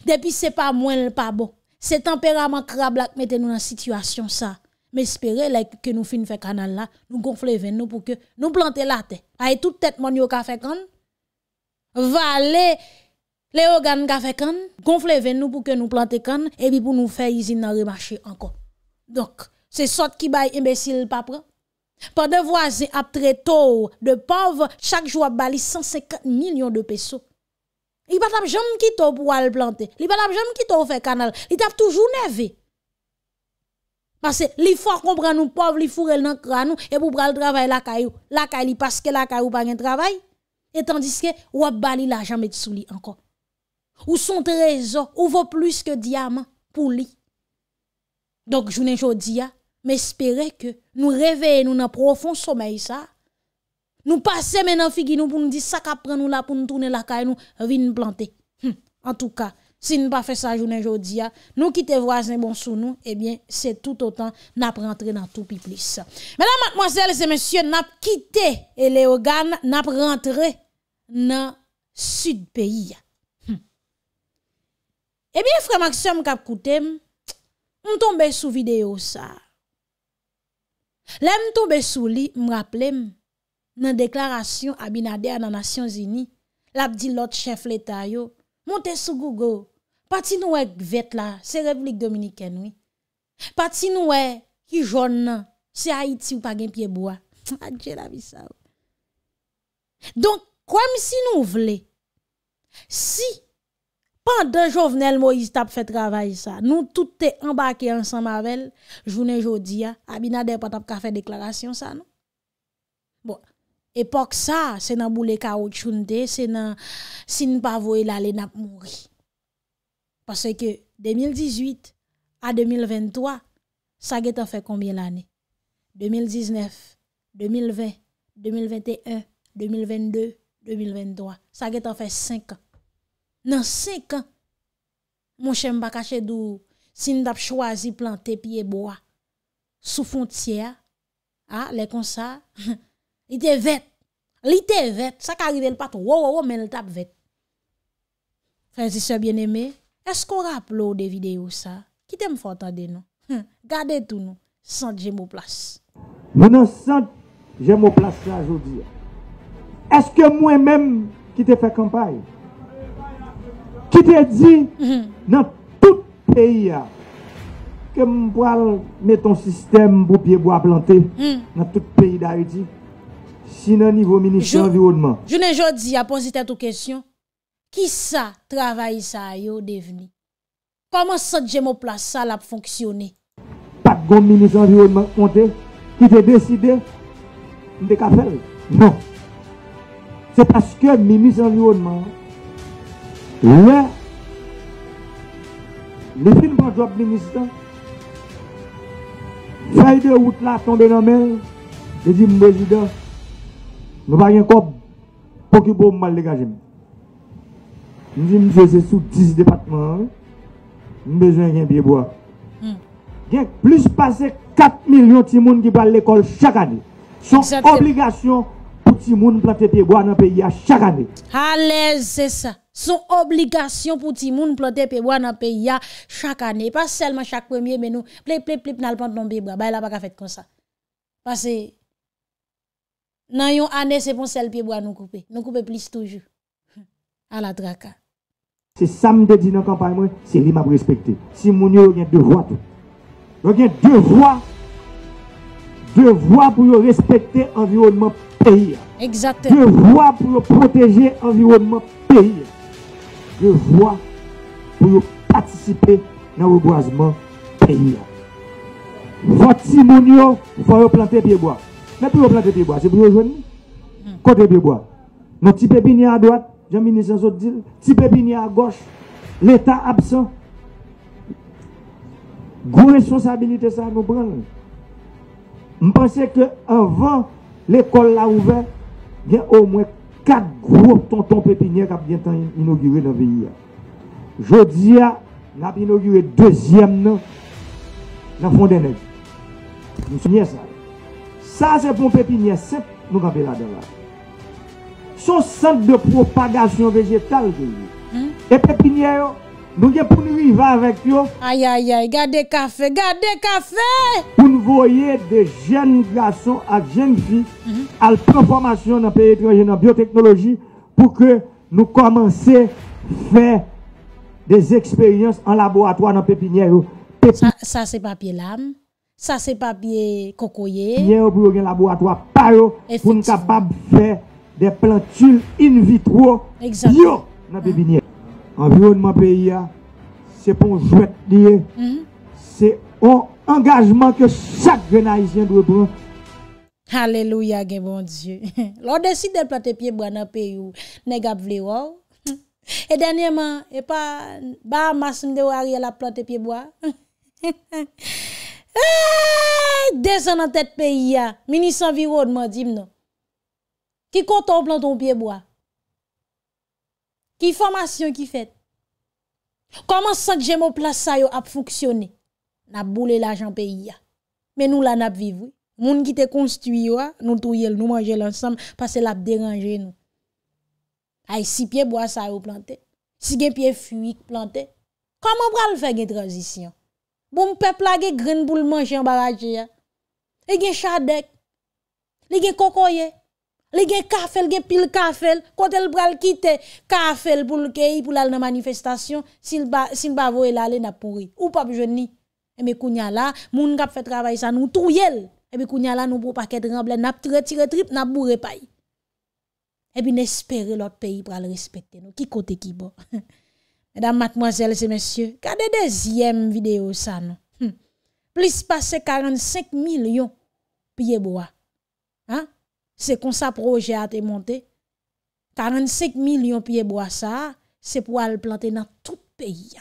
Depi se pa mwen l pa bon Se temperament krab lak mette nou nan sitwasyon sa, me espere la ke nou fin fe kanan la, nou gonfle ven nou pou ke nou plante late. Ay tout tet moun yo ka fe kan, va le, le ogan ka fe kan, gonfle ven nou pou ke nou plante kan, e bi pou nou fe izin nan remache ankon. Donk, se sot ki bay imbesil papran. Pa de vwaze ap tre tou, de pov, chak jwa bali 150 milyon de peso. Il va pas jamais pour le planter. Il peut pas jamais qui pour faire canal. Il tape toujours nervé. Parce que il faut comprendre nous pauvres, il fourrent dans crâne et pour le travail la caillou. La caillou parce que la caillou pas un travail. Et tandis que ou a l'argent met de lui encore. Ou son trésor, ou vaut plus que diamant pour lui. Donc je je jodi Mais espérez que nous réveillons nous un profond sommeil ça nous passons maintenant figi nous pour nous dire ça nous là pour nous tourner la caille nous vienne planter. Hum, en tout cas, si nous pas fait ça journée aujourd'hui, ah, nous quitter voisin bon sous nous, eh bien, c'est tout autant n'a rentrer dans tout pi plus. Mesdames, mademoiselles et messieurs, n'a quitté et Léogane n'a rentré dans sud pays. Ah. Hum. Eh bien, frère Maxime cap on hum, m'm tombe sous vidéo ça. l'aime tomber sous lit me rappelle la déclaration Abinader nan Nations Unies, lap di l'autre chef de l'État, « monte sur Google, pati nou e vet la, c'est République République oui. Pati nou nous, ki jaune, c'est Haïti ou pa gen Donc, comme la vie ça. Oh. Donc, comme si pendant vle, si pendant Jovenel Moïse tap fait travail, ça, nou tout te embake ensemble mavel, jounen jodi ya, Abinader pa tap fait fè déclaration. ça Bon, Epoch sa, se nan bou le kaot chounde, se nan sin pa vwe la le nap mwori. Pase ke 2018 a 2023, sa ge tan fe kombye lane? 2019, 2020, 2021, 2022, 2023, sa ge tan fe 5 an. Nan 5 an, mwen chen bakache dou sin tap chwazi plan tepi e bowa. Sou fontye a, ah, le kon sa... Li te vet, li te vet, sa ka rive l patou, wou wou wou men l tap vet. Frenzise bien eme, eskou rap lou de videyo sa? Ki te mfotande nou? Gade tou nou, sant jemoplas. Mwen an sant jemoplas sa joudi. Eskou mwen menm ki te fe kampay? Ki te di nan tout peyi ya? Kem mpwal me ton sistem bou pie bo a planté nan tout peyi da yi di? Sinè nivou mimi sè environman. Jounè jò di a posite tou kesyon. Ki sa travay sa a yo devini? Koman sa djemo plas sa la pou fonksyonè? Pat gò bon mimi sè environman kontè? Ki te deside? M de ka fel? Non. Se paske mimi sè environman. Ouè. Le fin man jop mimi sè. Fè y de wout la tombe nan men. Je di mbe jida. Nou pa gen kop pokibou mbal legaje mi. Ndi mse se sou 10 departement, mbezwen gen biyeboa. Hmm. Gen plus pase 4 milyon timoun ki bal lekol chakane. Son obligasyon pou timoun platete biyeboa nan peyi a chakane. Ha lez, se sa. Son obligasyon pou timoun platete biyeboa nan peyi a chakane. E pa selman chak pwemye menou. Ple ple ple pnal pantan biyeboa. Baye la baka fet kon sa. Pase... Nan yon ane seponsel piyeboa nou koupe, nou koupe plis toujou, ala draka. Se sa mi de di nan kampanye mwen, se li map respekte. Si moun yo, gen devwa tou. Gen devwa, devwa pou yo respekte environnement peyi. Exacte. Devwa pou yo proteje environnement peyi. Devwa pou yo patisipe nan wouboazman peyi. Vot si moun yo, pou yo plante piyeboa. le pour plan de bois, c'est pour rejoindre. Hmm. Côté des bois. Nos petits pépiniers à droite, Jean-Ministre Zotil, petits pépiniers à gauche, l'État absent. Gros responsabilité ça nous prend. Je pensais qu'avant l'école là ouvert, il y a au moins quatre gros tontons pépiniers qui ont inauguré dans le pays. Je dis, nous avons inauguré deuxième dans le fond des ça. Sa se pon pepinye, sep nou ka be la deva. Son sent de propagasyon vejetal gen yon. Hmm? E pepinye yo, nou gen pou nou i va avek yo. Ayayay, gade kafe, gade kafe. Poun voye de jen glasyon ak jen vi. Al performasyon nan pepinye yo, nan bioteknologi. Pou ke nou komanse fe des eksperyans an laboratwa nan pepinye yo. Sa se papye lam. Sa se pa biye kokoye Nye yo pou yo gen laboratoa Paro pou nou kabab ve De plantil in vitro Yo nan pe binye ah. Environman pe ya Se pon jwet liye mm-hmm. Se on engagement Ke sak gen aisyen dwe bon Aleluya gen bon diyo Lo desi de planti piye bo Nan pe yo ne gab vle waw E denye man E pa ba masm de wari La planti piye bo Eee, eh, dezen an tèt pe yia. Minis envirodman dim nou. Ki koto ou planton ou pieboa? Ki formasyon ki fet? Koman san jem ou plas sayo ap foksyone? Nap boule l'ajan pe yia. Men nou la nap vivou. Moun ki te konstuyo a, nou touyel, nou manjel ansam, pase la ap deranje nou. Ay, si pieboa sayo plante, si gen pie fuyik plante, koman pral fè gen tranzisyon? Bon peuple a gen grain pour manger en barrage. Il gen chadek. Il gen kokoye. Il gen café, il gen pile café. Quand elle pral quitter café pour le pays pour aller la manifestation, s'il ba s'il ba voye l'aller n'a pourri. Ou pas jeune Et eh mais kounya là, moun k'ap fait travail ça nous touyel. Et eh mes kounya là nous pour paquet remblé n'a tiré trip n'a bourré paille. Et eh puis espérer l'autre pays pour le respecter nous. Qui côté qui bon. Mesdames, mademoiselles et messieurs, regardez deuxième vidéo ça non. Hum. Plus passer 45 millions pieds bois. Hein? C'est comme ça projet a été monté. 45 millions pieds bois ça, c'est pour aller planter dans tout le pays.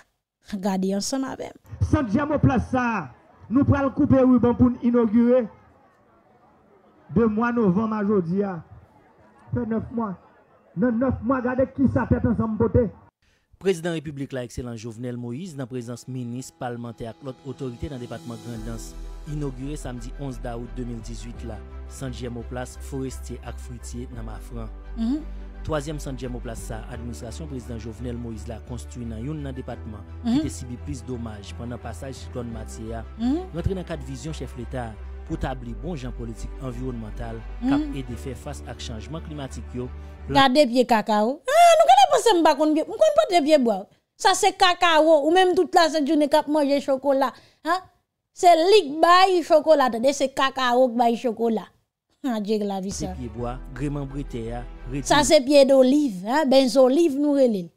Regardez ensemble avec. Santiago place ça, nous prenons couper ruban pour inaugurer de mois novembre aujourd'hui. aujourd'hui. Fait 9 mois. Dans 9 mois, regardez qui ça fait ensemble Président Republik la excellent Jovenel Moïse dans présence ministre parlementaire ak lot otorite département Depatman inauguré inauguré samedi 11 août 2018 la Sanjemo place Forestier ak Fruitier dans Mafran. Mm -hmm. Troasyem président Plas sa, Jovenel Moïse la construit nan yon nan Depatman mm -hmm. ki te sibi plis domaj pandan pasaj Chiklon Matia, mhm. rentre nan chef l'État pou tabli bon jan politik environnemental kap ede de face fas ak changement climatique yo. Plan... Kade cacao. Ah, Mwen se mbakon biye, mwen konpote biye bwa. Sa se kakaro, ou menm tout la se jouni kap manje chokola. Se lik bayi chokola, de se kakaro bayi chokola. Adje lavi sa. Sa se biye de oliv, benz oliv nou relil.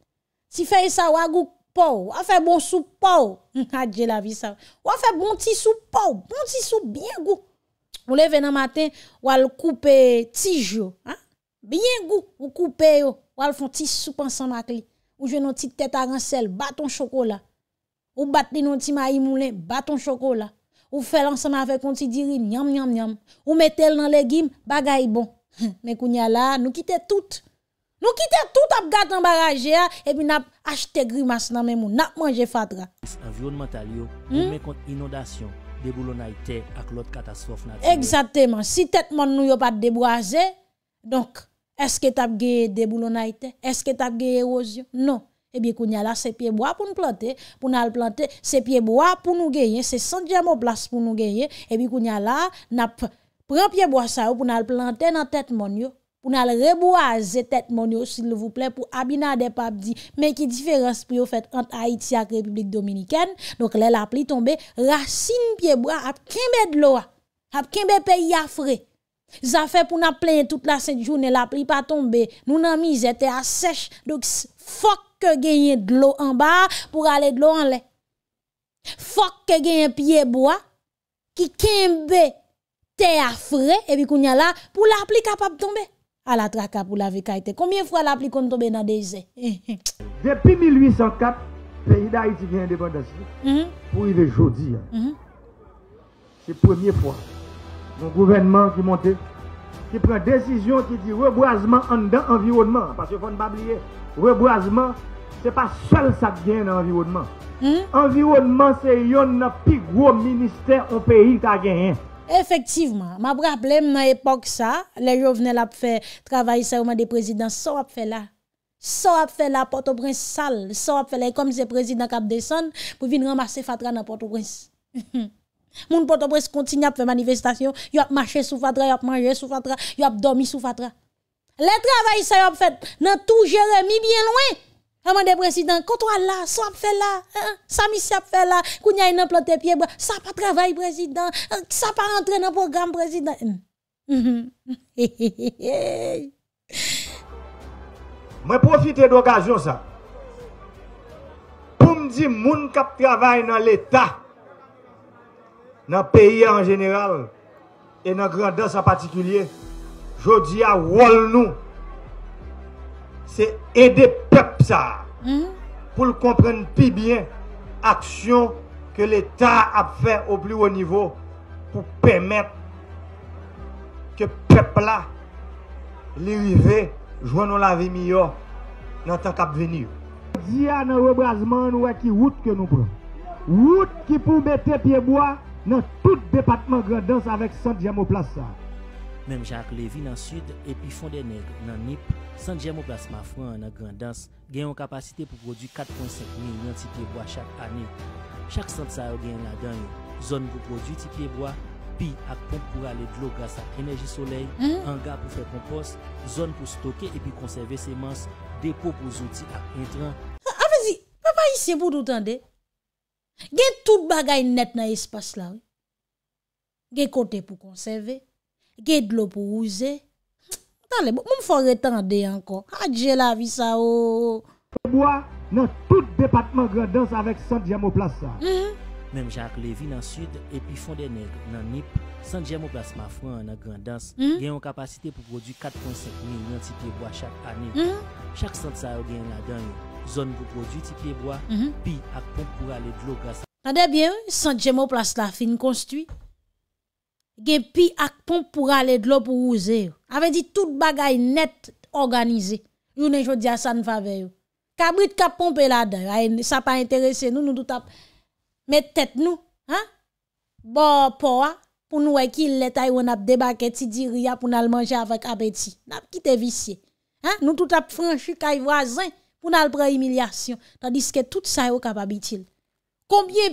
Si fe yi sa wagou pou, wafè bon sou pou. Adje lavi sa. Wafè bon ti sou pou, bon ti sou, byen gou. Mwen leve nan maten, wal koupe tij yo. Byen gou, wakoupe yo. al font petit soupe ensemble avec lui ou jouer une petite tête à rancel bâton chocolat ou li non petit maï moulin bâton chocolat ou faire ensemble avec un petit diri yam yam yam. ou mettre dans légumes bagay bon mais kounya là nous quitter tout nous quittons tout à gâte en barrage et puis nous acheté grimace dans même nous mangé fatra. Environnemental yo, hmm? mais contre inondation, de terre avec l'autre catastrophe naturelle. Exactement, si tête mon nous yo pas déboise, donc Eske tap geye debou lo naiten? Eske tap geye erozyon? Non. Ebi kounya la se pieboa pou nou plante. Pou nan al plante se pieboa pou nou geyen. Se san diyamo plas pou nou geyen. Ebi kounya la nap pran pieboa sa yo pou nan al plante nan tet monyo. Pou nan al reboaze tet monyo sil le vouple pou abina de papdi. Men ki diferans pou yo fet ant Aitiak Republik Dominiken. Donk lè la ap li tombe. Rasin pieboa ap kenbe dloa. Ap kenbe peyafre. Zafè pou nan plen tout la sè di jounen La pli pa tombe Mounan mi zè te a sèch Fok genyen dlo an ba Pou alè dlo an lè Fok genyen piye boa Ki kenbe Te a frè e Pou la pli kapap tombe A la traka pou la vi kaitè Koumyen fwa la pli kon tombe nan de zè Depi 1804 Peida iti genye devan dasi Pou ilè jodi Se poumyen fwa Moun gouvenman ki monte, ki pren desisyon ki di reboazman an dan environman. Pas yo fon babliye, reboazman, se pa sol sa gen an environman. Environman se yon nan pi gro minister ou peyi ta gen. Efektivman, ma braplem, ma epok sa, le yo vnen la pou fe travayi serman de prezident, sa wap fe la, sa wap fe la, poto prens sal, sa wap fe la, e kom se prezident kap deson pou vin ramase fatran nan poto prens. Moun potopres kontin ap fe manifestasyon Yo ap mache sou fatra, yo ap manje sou fatra Yo ap domi sou fatra Le travay sa yo ap fet nan tou jere mi bien lwen Aman de presidant Kotwa la, sa ap fe la Sa mi sa ap fe la, kou nyay nan plote piebra Sa pa travay presidant Sa pa rentre nan program presidant hmm. Mwen profite d'okasyon sa Poum di moun kap travay nan leta nan peyi an jeneral e nan grandas an patikulye jodi a wol nou se ede pep sa hmm? pou l komprene pi bien aksyon ke l etat ap fe ou pli ou nivou pou pemet ke pepla li rive jwennon la vi miyo nan tank ap veni jodi a nan rebrazman wè e ki wout ke nou pran wout ki pou bete piye boya dans tout département Grandance avec Santiago Place. Même Jacques Lévy dans le sud et puis Fond des Nègres dans NIP, Santiago Place Mafran dans Grandance gagne une capacité pour produire 4,5 de tickets bois chaque année. Chaque centre ça gagne là-dedans, zone pour produire pieds bois, puis à pompe pour aller de l'eau grâce à l'énergie soleil, un hein? gars pour faire compost, zone pour stocker et puis conserver semences, dépôt pour outils à intrants. Ah, vas-y, papa ici vous nous entendre. Gen tout bagay net nan espas lan Gen kote pou konserve Gen dlo pou ouze bon, Moun fwa retande anko Adje la vi sa o Moun tout departement grandans Avèk Sant Jamopla Sa mhm. Mèm Jacques Lévy nan Sud Epifonde Nèg nan Nip Sant Jamopla Sa mwen an grandans mhm. Gen yon kapasite pou produ 45000 lantipè bo a chak anè Chak Sant Sa ou gen la den yon Zon gwo prodwiti ki e bwa mhm. pi ak pom pou rale dlo grasa. Tade bien, san djemo plas la fin konstwi. Ge pi ak pom pou rale dlo pou ouze yo. A ve di tout bagay net organize. Yo ne jw di a san fave yo. Kabrit ka pom pelade yo. Sa pa interese nou nou tout ap met tete nou. Bo po a pou nou weki letay wè nap debake ti diria pou nan manje avèk abeti. Nap ki te visye. Nou tout ap franjou kay vwazen. nan pre-emilyasyon. Tandis ke tout sa yo kapabitil. Kombye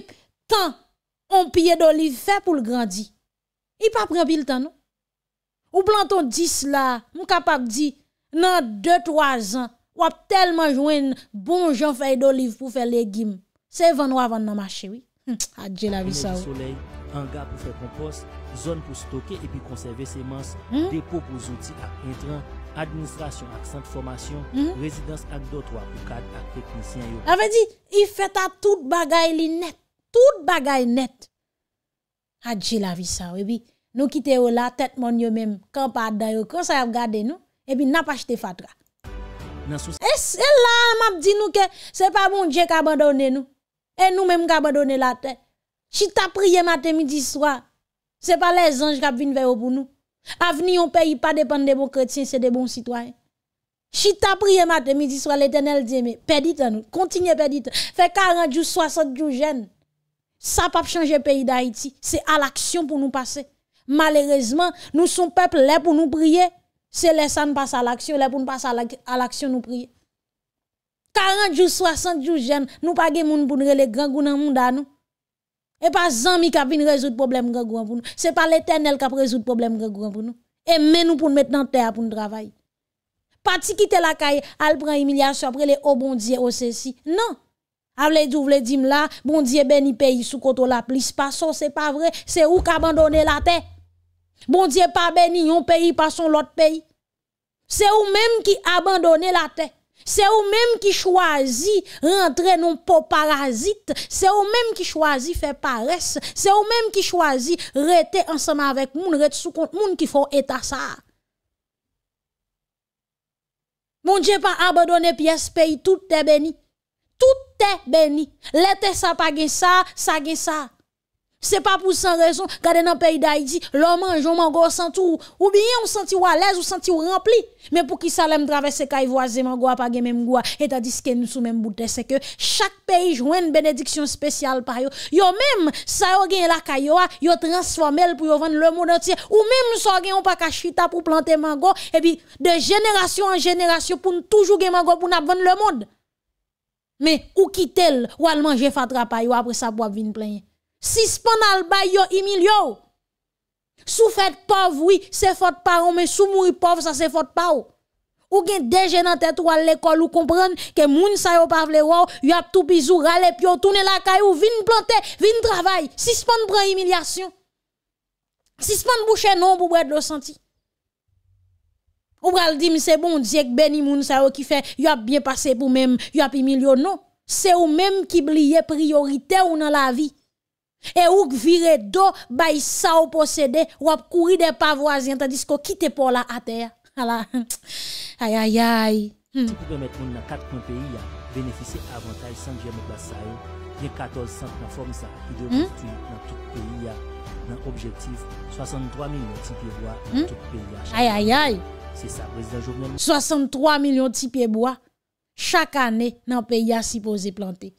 tan on pye do liv fe pou l'grandi. I pa pranpil tan nou. Ou planton dis la, mou kapak di nan 2-3 an wap telman jwen bon jan fe do liv pou fe legim. Se vanwa van nan mache. Hm, adje la visan ou. Zon pou stoke epi konserve semanse hm? depo pou zouti entran. administration accent, formation, mhm. résidence avec d'autres pour cadre avec technicien. Elle veut dire, il fait à tout bagaille net. Tout bagaille net. A la vie ça. Et puis, nous quittons la tête mon yon même. Quand pas d'ailleurs, quand ça a regardé nous, et puis n'a pas acheté fatra. Et c'est là, m'a dit nous que c'est pas bon Dieu qui a abandonné nous. Et nous même qui a abandonné la tête. Si as prié matin, midi, soir, c'est pas les anges qui viennent vers pour nous. Avenir au pays pas dépend des bons chrétiens, c'est des bons citoyens. Chita prié matin, midi, soir, l'éternel dit, mais perdite nous, continuez perdite. Fait 40 jours, 60 jours jeunes. Ça pas changer le pays d'Haïti. C'est à l'action pour nous passer. Malheureusement, nous sommes peuple là pour nous prier. C'est là ça à l'action, là pour nous passer à l'action nous prier. 40 jours, 60 jours jeunes, nous pas de pas pour nous les grands goûts dans le monde et pas Zami qui a résoudre problème grand grand pour nous. C'est pas l'éternel qui a résoudre problème grand grand pour nous. Et même nous pour nous mettre dans terre pour nous travailler. Parti quitter la caille, al prend humiliation après les au oh, bon Dieu au oh, ceci. Non. Avle dou vle dim la, bon Dieu béni pays sous koto la plis pas c'est pas vrai, c'est où qu'abandonner la terre. Bon Dieu pas béni un pays pas son l'autre pays. C'est où même qui abandonner la terre. Se ou mèm ki chwazi rentre nou po parazit, se ou mèm ki chwazi fe pares, se ou mèm ki chwazi rete ansama avèk moun, rete soukont moun ki fò etasa. Moun jè pa abadone pi espèi, tout te beni, tout te beni, lete sa pa gen sa, sa gen sa. C'est pas pour sans raison. que dans le pays d'Haïti, l'homme mange, un mango sans tout. Ou bien on senti à l'aise, ou senti rempli. Mais pour qui ça l'aime traverser il voisin, a pas même goût. Et tandis que nous sous même bouteille, c'est que chaque pays joue une bénédiction spéciale par yo. Yo même, ça yo gagne la y yo transformé pour vendre le monde entier. Ou même, ça yo pas cachita pour planter mango. Et puis, de génération en génération, pour toujours gagne mango pour vendre le monde. Mais ou quitte ou al manger yo après ça pour venir plein Suspend al bay yo imilio. Sou fèt pauvre, oui, c'est faute parents. mais sou mouri pauvre, ça c'est faute pa Ou gen deje nan tête ou à l'école ou comprendre que moun sa yo pa vle ou, yo ap tout bisou, rale puis yo tourne la caille ou vin planter, vin travail, suspend prend humiliation. Suspend boucher non pour boire de l'eau senti. Ou pral di c'est bon Dieu que béni moun sa yo qui fait, yo ap bien passé pour même, yo ap humilié non. C'est ou même qui blie priorité ou dans la vie. Et ou vire do, bay sa ou possede, ou ap courir des pa voisin, tandis ko kite pour la à terre. Ala. ay. aïe aïe. Si hmm. Pour permettre moun nan 4 pays ya, hein, bénéficier avantage sans gemme basa yo, gen 14 centres nan forme ça, qui doit hmm. construire dans tout pays hein. Dans nan objectif 63 millions de pieds dans hmm. tout pays ya. ay, ay. aïe. C'est ça, président Jovenel. 63 millions de pieds bois chaque année dans le pays à supposé planter.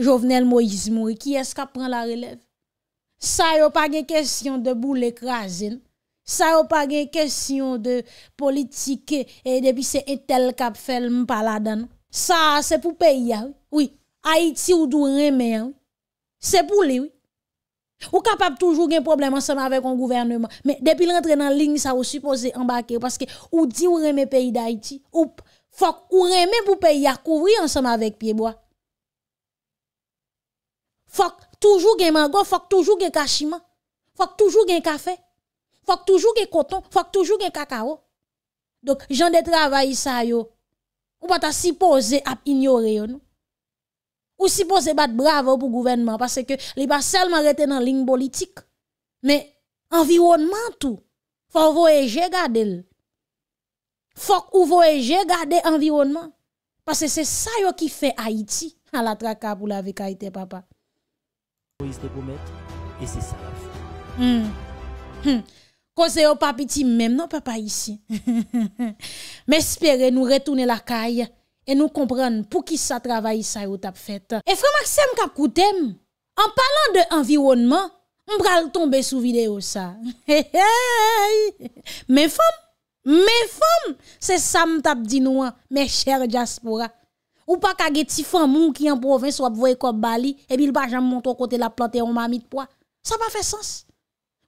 Jovenel Moïse Moui, ki eskap pran la relev? Sa yo pa gen kèsyon de bou lè krasen. Sa yo pa gen kèsyon de politike, e depi se entel kap fèl mpaladan. Sa, se pou pey ya, oui, Haïti ou dou remè an, se pou lè, oui. Ou kap ap toujou gen problem an, seman avèk an gouvernement. Men, depi lè rentre nan lign, sa yo supposè an bakè, paske ou di ou remè pey d'Haïti, ou remè pou pey ya, kouvri an, seman avèk piyeboa. Fok toujou gen mangon, fok toujou gen kachiman, fok toujou gen kafe, fok toujou gen koton, fok toujou gen kakao. Donk, jan de travay sa yo, ou pata sipoze ap ignore yo nou. Ou sipoze bat bravo pou gouvenman, pase ke li ba selman rete nan ling politik. Men, environman tou, fok ou voyeje gade l. Fok ou voyeje gade environman, pase se sa yo ki fe Haiti, ala traka pou la vek Haiti papa. et c'est ça la hmm. Hmm. au papi ti même non papa ici. Mais espérez nous retourner la caille et nous comprendre pour qui ça travaille ça ou t'a fait. Et frère Maxime Kakoutem, en parlant de environnement, le tomber sous vidéo ça. mes femmes, mes femmes, c'est ça m'tap dit nous, hein, mes chers diaspora. Ou pas ka des ti famou ki en province ou voye kop Bali et puis il jam jamais monter côté la planter on mamit de Ça pas fait sens.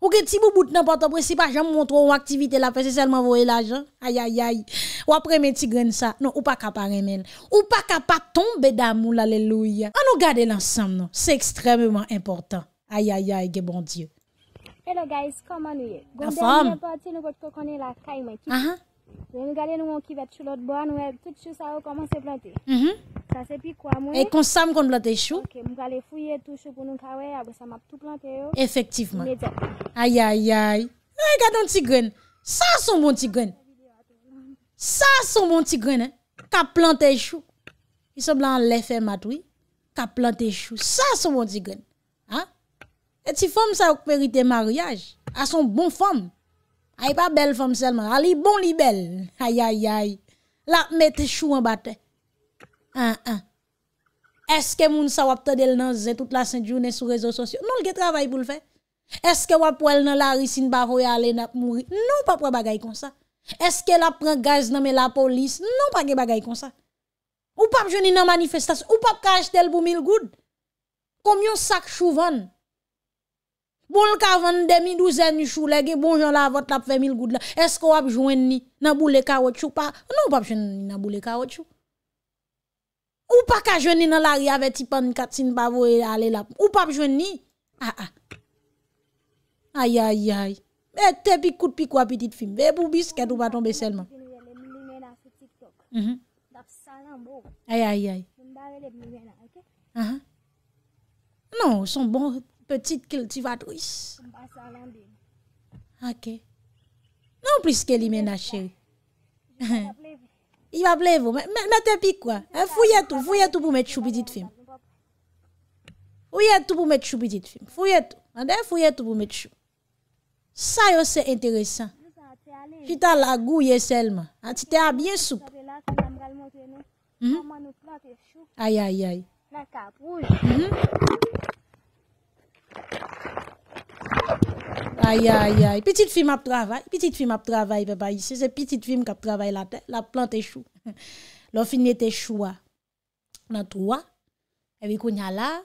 Ou que ti bout n'importe quoi, si pa jam monte ou activité la fait seulement voyer l'argent. Aïe aïe aïe. Ou après meti grain ça. Non, ou pas capable remel. Ou pas capable tomber d'amour alléluia. On nous garder l'ensemble C'est extrêmement important. Aïe aïe aïe, bon Dieu. Hello guys, comment nous y est? Gon dernière partie nous je vais regarder mon qui va sur l'autre bois, nous allons tout chou ça va commencer à planter. Ça c'est puis quoi mon. Et qu'on s'amuse qu'on plante chou? Ok, nous allons fouiller tout chou pour nous carrer, après ça m'a tout planté. Effectivement. Aïe aïe aïe. Hey, eh, regarde un petit grain. Ça sont mon petit grain. Ça sont mon petit grain. Hein. Qu'a planté chou? Ils sont blancs les fermes à toi. Qu'a planté chou? Ça sont mon petit grain. Hein? Et si femme ça mérite mariage, à son bon femme. Ay pa bel fom selman, ali bon li bel. Ay, ay, ay, la metè chou an batè. An, an. Eske moun sa wap tè del nan zè tout la sèndjounè sou rezo sosyo? Non lge travay pou l'fè. Eske wap wèl nan la risin baroye alè nap mouri? Non pa pre bagay kon sa. Eske la pren gaz nan me la polis? Non pa ge bagay kon sa. Ou pap jouni nan manifestasyon? Ou pap kajtèl pou mil goud? Komyon sak chou van? Bon lka vande demi douzen nishou lege, bonjon la avot la femil goud la. Esko wap jwen ni? Naboule kawotsou pa? Non wap jwen ni naboule kawotsou? Ou pa ka jwen ni nan lari ave tipan katsin pavou e ale la? Ou pa jwen ni? Ha ha. Ayayay. E te pikout pikwa pitit film. Ve pou biske tou pa ton beselman. Mwen mwen la fik tiktok. Dak sanan bo. Ayayay. Mwen barele mwen jena aite. Ha ha. Non, son bon. petite cultivatrice. Ok. Non plus que l'imena chérie. Il va plaire vous. Mais n'êtes pas quoi. Eh, fouillez tout, fouillez tout pour mettre petite film. Fouillez tout pour mettre petite film. Fouillez tout. Fouillez tout pour mettre chou. Ça c'est intéressant. Tu t'as la gouille seulement. Ah, tu t'es bien soupe. Hmm? Aïe aïe aïe. Hmm? Aïe, aïe, aïe. Petite fille m'a travail. Petite fille m'a travail, papa. Ici, c'est petite fille qui travaillé la terre. La plante échoue. L'offine était choua. Dans trois. Et puis, qu'on là.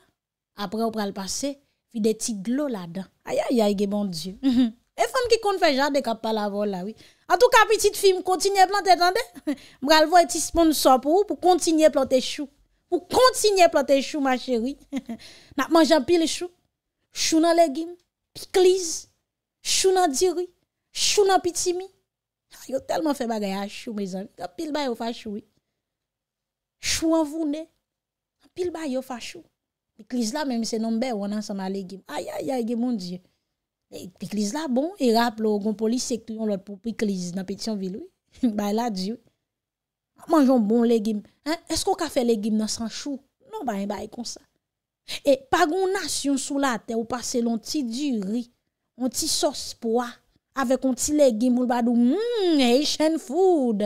Après, on le passer. Puis, des petits glots là-dedans. Aïe, aïe, aïe, bon Dieu. Et femme qui compte faire jardin qui pas la là, oui. En tout cas, petite fille, continue à planter, attendez. le voir petit sponsor pour pour continuer à planter chou. Pour continuer à planter chou, ma chérie. N'a mangé un pile chou. Chou nan legim, pi kliz, chou nan diri, chou nan pitimi. Ah, yo telman fe bagay a chou me zan, pil bay yo fachou. Chou anvou ne, pil bay yo fachou. Pikliz la menm se nombe wanan san ma legim. Aya aya aye mon diyo. E, pikliz la bon, e rap lo, gon polis sektou yon lot pou pikliz nan pitimi. Bay la diyo. A manjon bon legim. Esko ka fe legim nan san chou? Non bay bay e kon sa. E, pa goun nas yon sou la te ou pase lonti di ri, lonti sos po a, avek lonti legi moul badou, hmmm, Haitian food.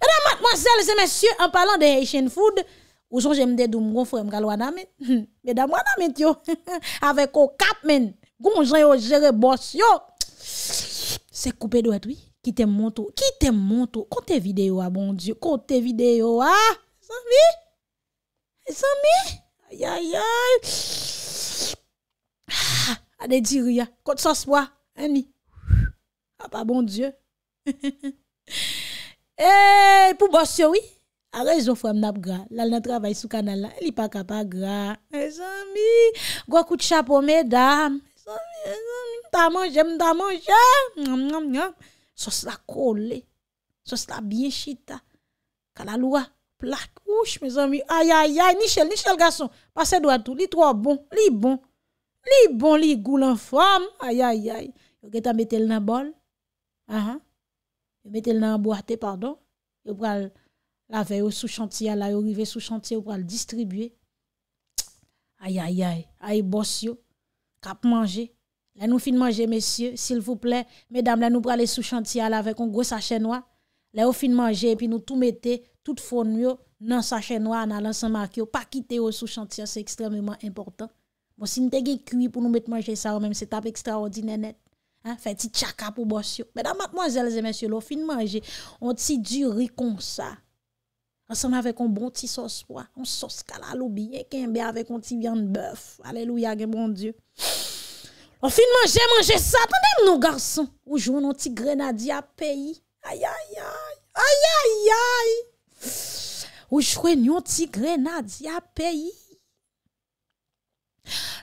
Medan matman zel se mesye, an palan de Haitian food, ou zon jemde dou mgon fwe mkal wadame, medan wadame yo, avek o kap men, goun zan yo jerebos yo, se koupe do etwi, ki tem monto, ki tem monto, kote videyo a, bon diyo, kote videyo a, sa mi? Esami, ayayay, ah, ade diru ya, kont sa swa, emi, apa ah, bon diyo. E eh, pou borsyo wi, a rej nou fwem nap gra, lal nan travay sou kanal la, li pa kapa gra. Esami, eh, gwa kout cha pou medam, esami, eh, esami, mta manje, mta manje. Sos la kole, sos la bie chita, kanal wwa. Plakouche, me zanmi. Ayayay, nichel, nichel gason. Pase do atou. Li tro bon, li bon. Li bon, li goulan fwam. Ayayay. Yo geta metel nan bol. Ahan. Metel nan abouate, pardon. Yo pral lave yo sou chantia la. Yo rive sou chantia yo pral distribuye. Ayayay. Ay, bon syo. Kap manje. La nou fin manje, mesye. S'il vous plait, mesdames, la nou pral le sou chantia lave kon gwo sa chenwa. La yo fin manje, pi nou tou mette, Tout foun yo nan sa chenwa, nan sa makyo, pa kite yo sou chantia, se ekstrememan importan. Monsi nte ge kwi pou nou bet manje sa, ou menm se tap ekstraordinenet. Fè ti tchaka pou bòsyo. Medan matmòzèl zè mensyo lò, fin manje, on ti duri kon sa. Ansem avèk on bon ti sos wè, on sos kalalou biye, kenbe avèk on ti vyan bèf. Aleluya gen bon Diyo. On fin manje, manje sa, tanèm nou garson, ou joun an ti grenadi apèyi. Ayayay, ayayay, ayayay. Ou jwen yon ti grenadya peyi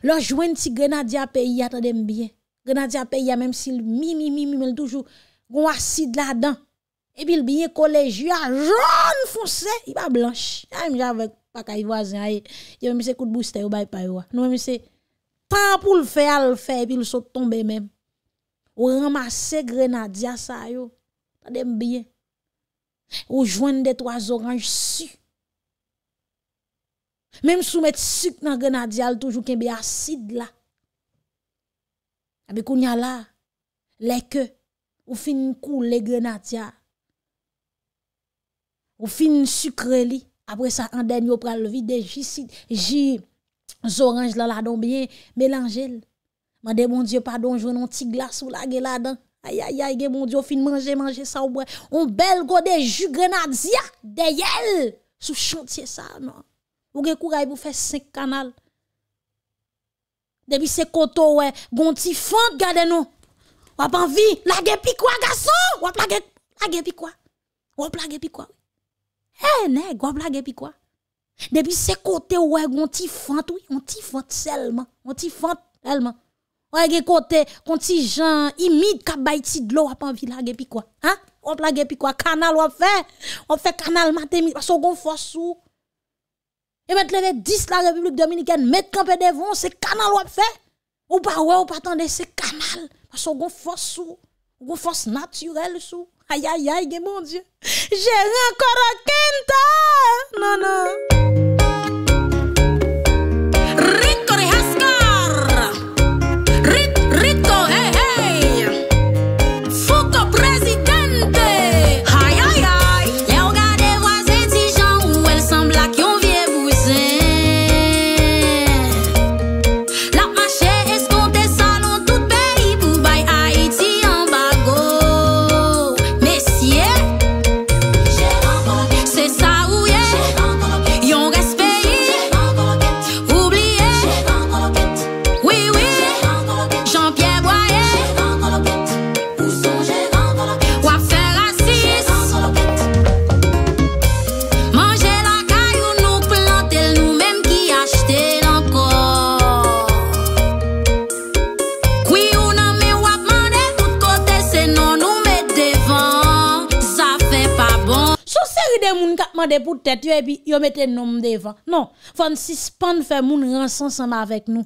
Lo jwen ti grenadya peyi a ta dem biye Grenadya peyi a menm si mi mi mi mi Menm toujou gwa sid la dan Epi l biye koleji a joun fonsen I pa blanche A yon javek pa kayi wazen a ye Yon menm se kout booste yo bay payo wa Non menm se Tan pou l fe al l fe epi l sot tombe menm Ou remase grenadya sa yo Ta dem biye Ou jwen de 3 oranj su Mem sou met suk nan grenadyal Toujou ken be asid la A be kou nyal la Lè ke Ou fin kou lè grenadyal Ou fin suk relè Apre sa an den yo pral vide Je zoranj la la don Beye melanjel Mande moun diyo padon Jwen an non ti glas ou la gen la dan Ayayay, gen bon diyo fin manje, manje sa ou bwe. On bel go de ju grenadziak de yel. Sou chantye sa, nan. Ou gen kou ray pou fe 5 kanal. Depi se koto, wè, gonti fante, gade nou. Wap anvi, lage pi kwa, gaso? Wap lage, lage pi kwa? Wap lage pi kwa? E, ne, wap lage pi kwa? Depi se kote, wè, gonti fante, wè. Gonti fante selman. Gonti fante selman. Ouais, côté, jan, de l'eau, pas envie lage pi quoi. Hein? On pi quoi? Canal on fait. On fait canal matin, parce force sou. Et mettre 10 la République Dominicaine, mettre campé c'est canal on fait. Ou pas ou pas c'est canal. Parce qu'on force force naturelle sou. Aïe aïe aïe, mon Dieu. J'ai encore un kenta. Non non. Moun kapman de pou tet yoy bi, yon mette nom devan. Non, fon si span fe moun ren san san ma vek nou.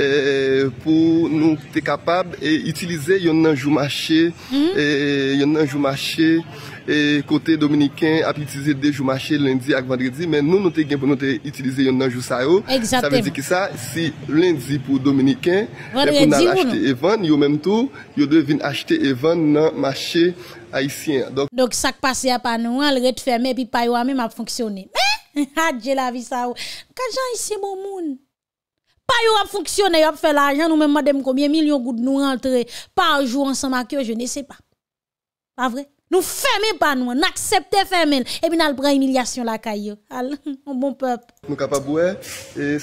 Eh, pour nous être capables eh, d'utiliser un jour marché, un hmm? eh, jour marché, côté dominicain, a utiliser deux jours marché lundi et vendredi, mais nous, nous avons pour nous utiliser un jour Exactement. Ça veut dire que ça, si lundi pour dominicain, on a acheté et au même tout, ils devons acheter et vendre dans marché haïtien. Donc, Donc ça qui passe à pas nous, on hein, reste fermé, puis pas même a fonctionner. Mais, j'ai la vie ça, quand j'ai ici mon monde. Pa yon ap founksyonè, yon ap fè l'ajan, nou men madèm komye milyon gout nou rentre parjou ansan ma kyo, je ne se pa. Pa vre? Nou fèmè pa nou, n'akseptè fèmè, e bin al pran imilyasyon la kayo. Al, moun bon pèp. Mou kapabouè,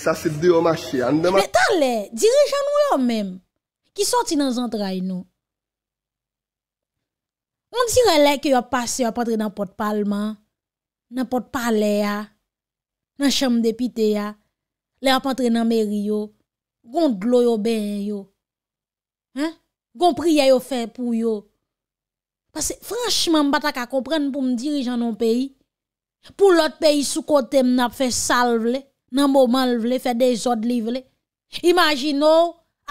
sa se dey omachè. Mè tan lè, dirè jan nou yon mèm, ki soti nan zantra yon nou. Moun dirè lè ki yon ap pase, yon ap rentre nan pot palman, nan pot pale ya, nan chanm depite ya. le ap entre nan meri yo, gond lo yo ben yo, gond priya yo fe pou yo. Pase, franchman, mbataka kompren pou m dirijan non nan peyi, pou lot peyi sou kote mna fe salve le, nan mbo malve le, fe de zot liv le. Imagino,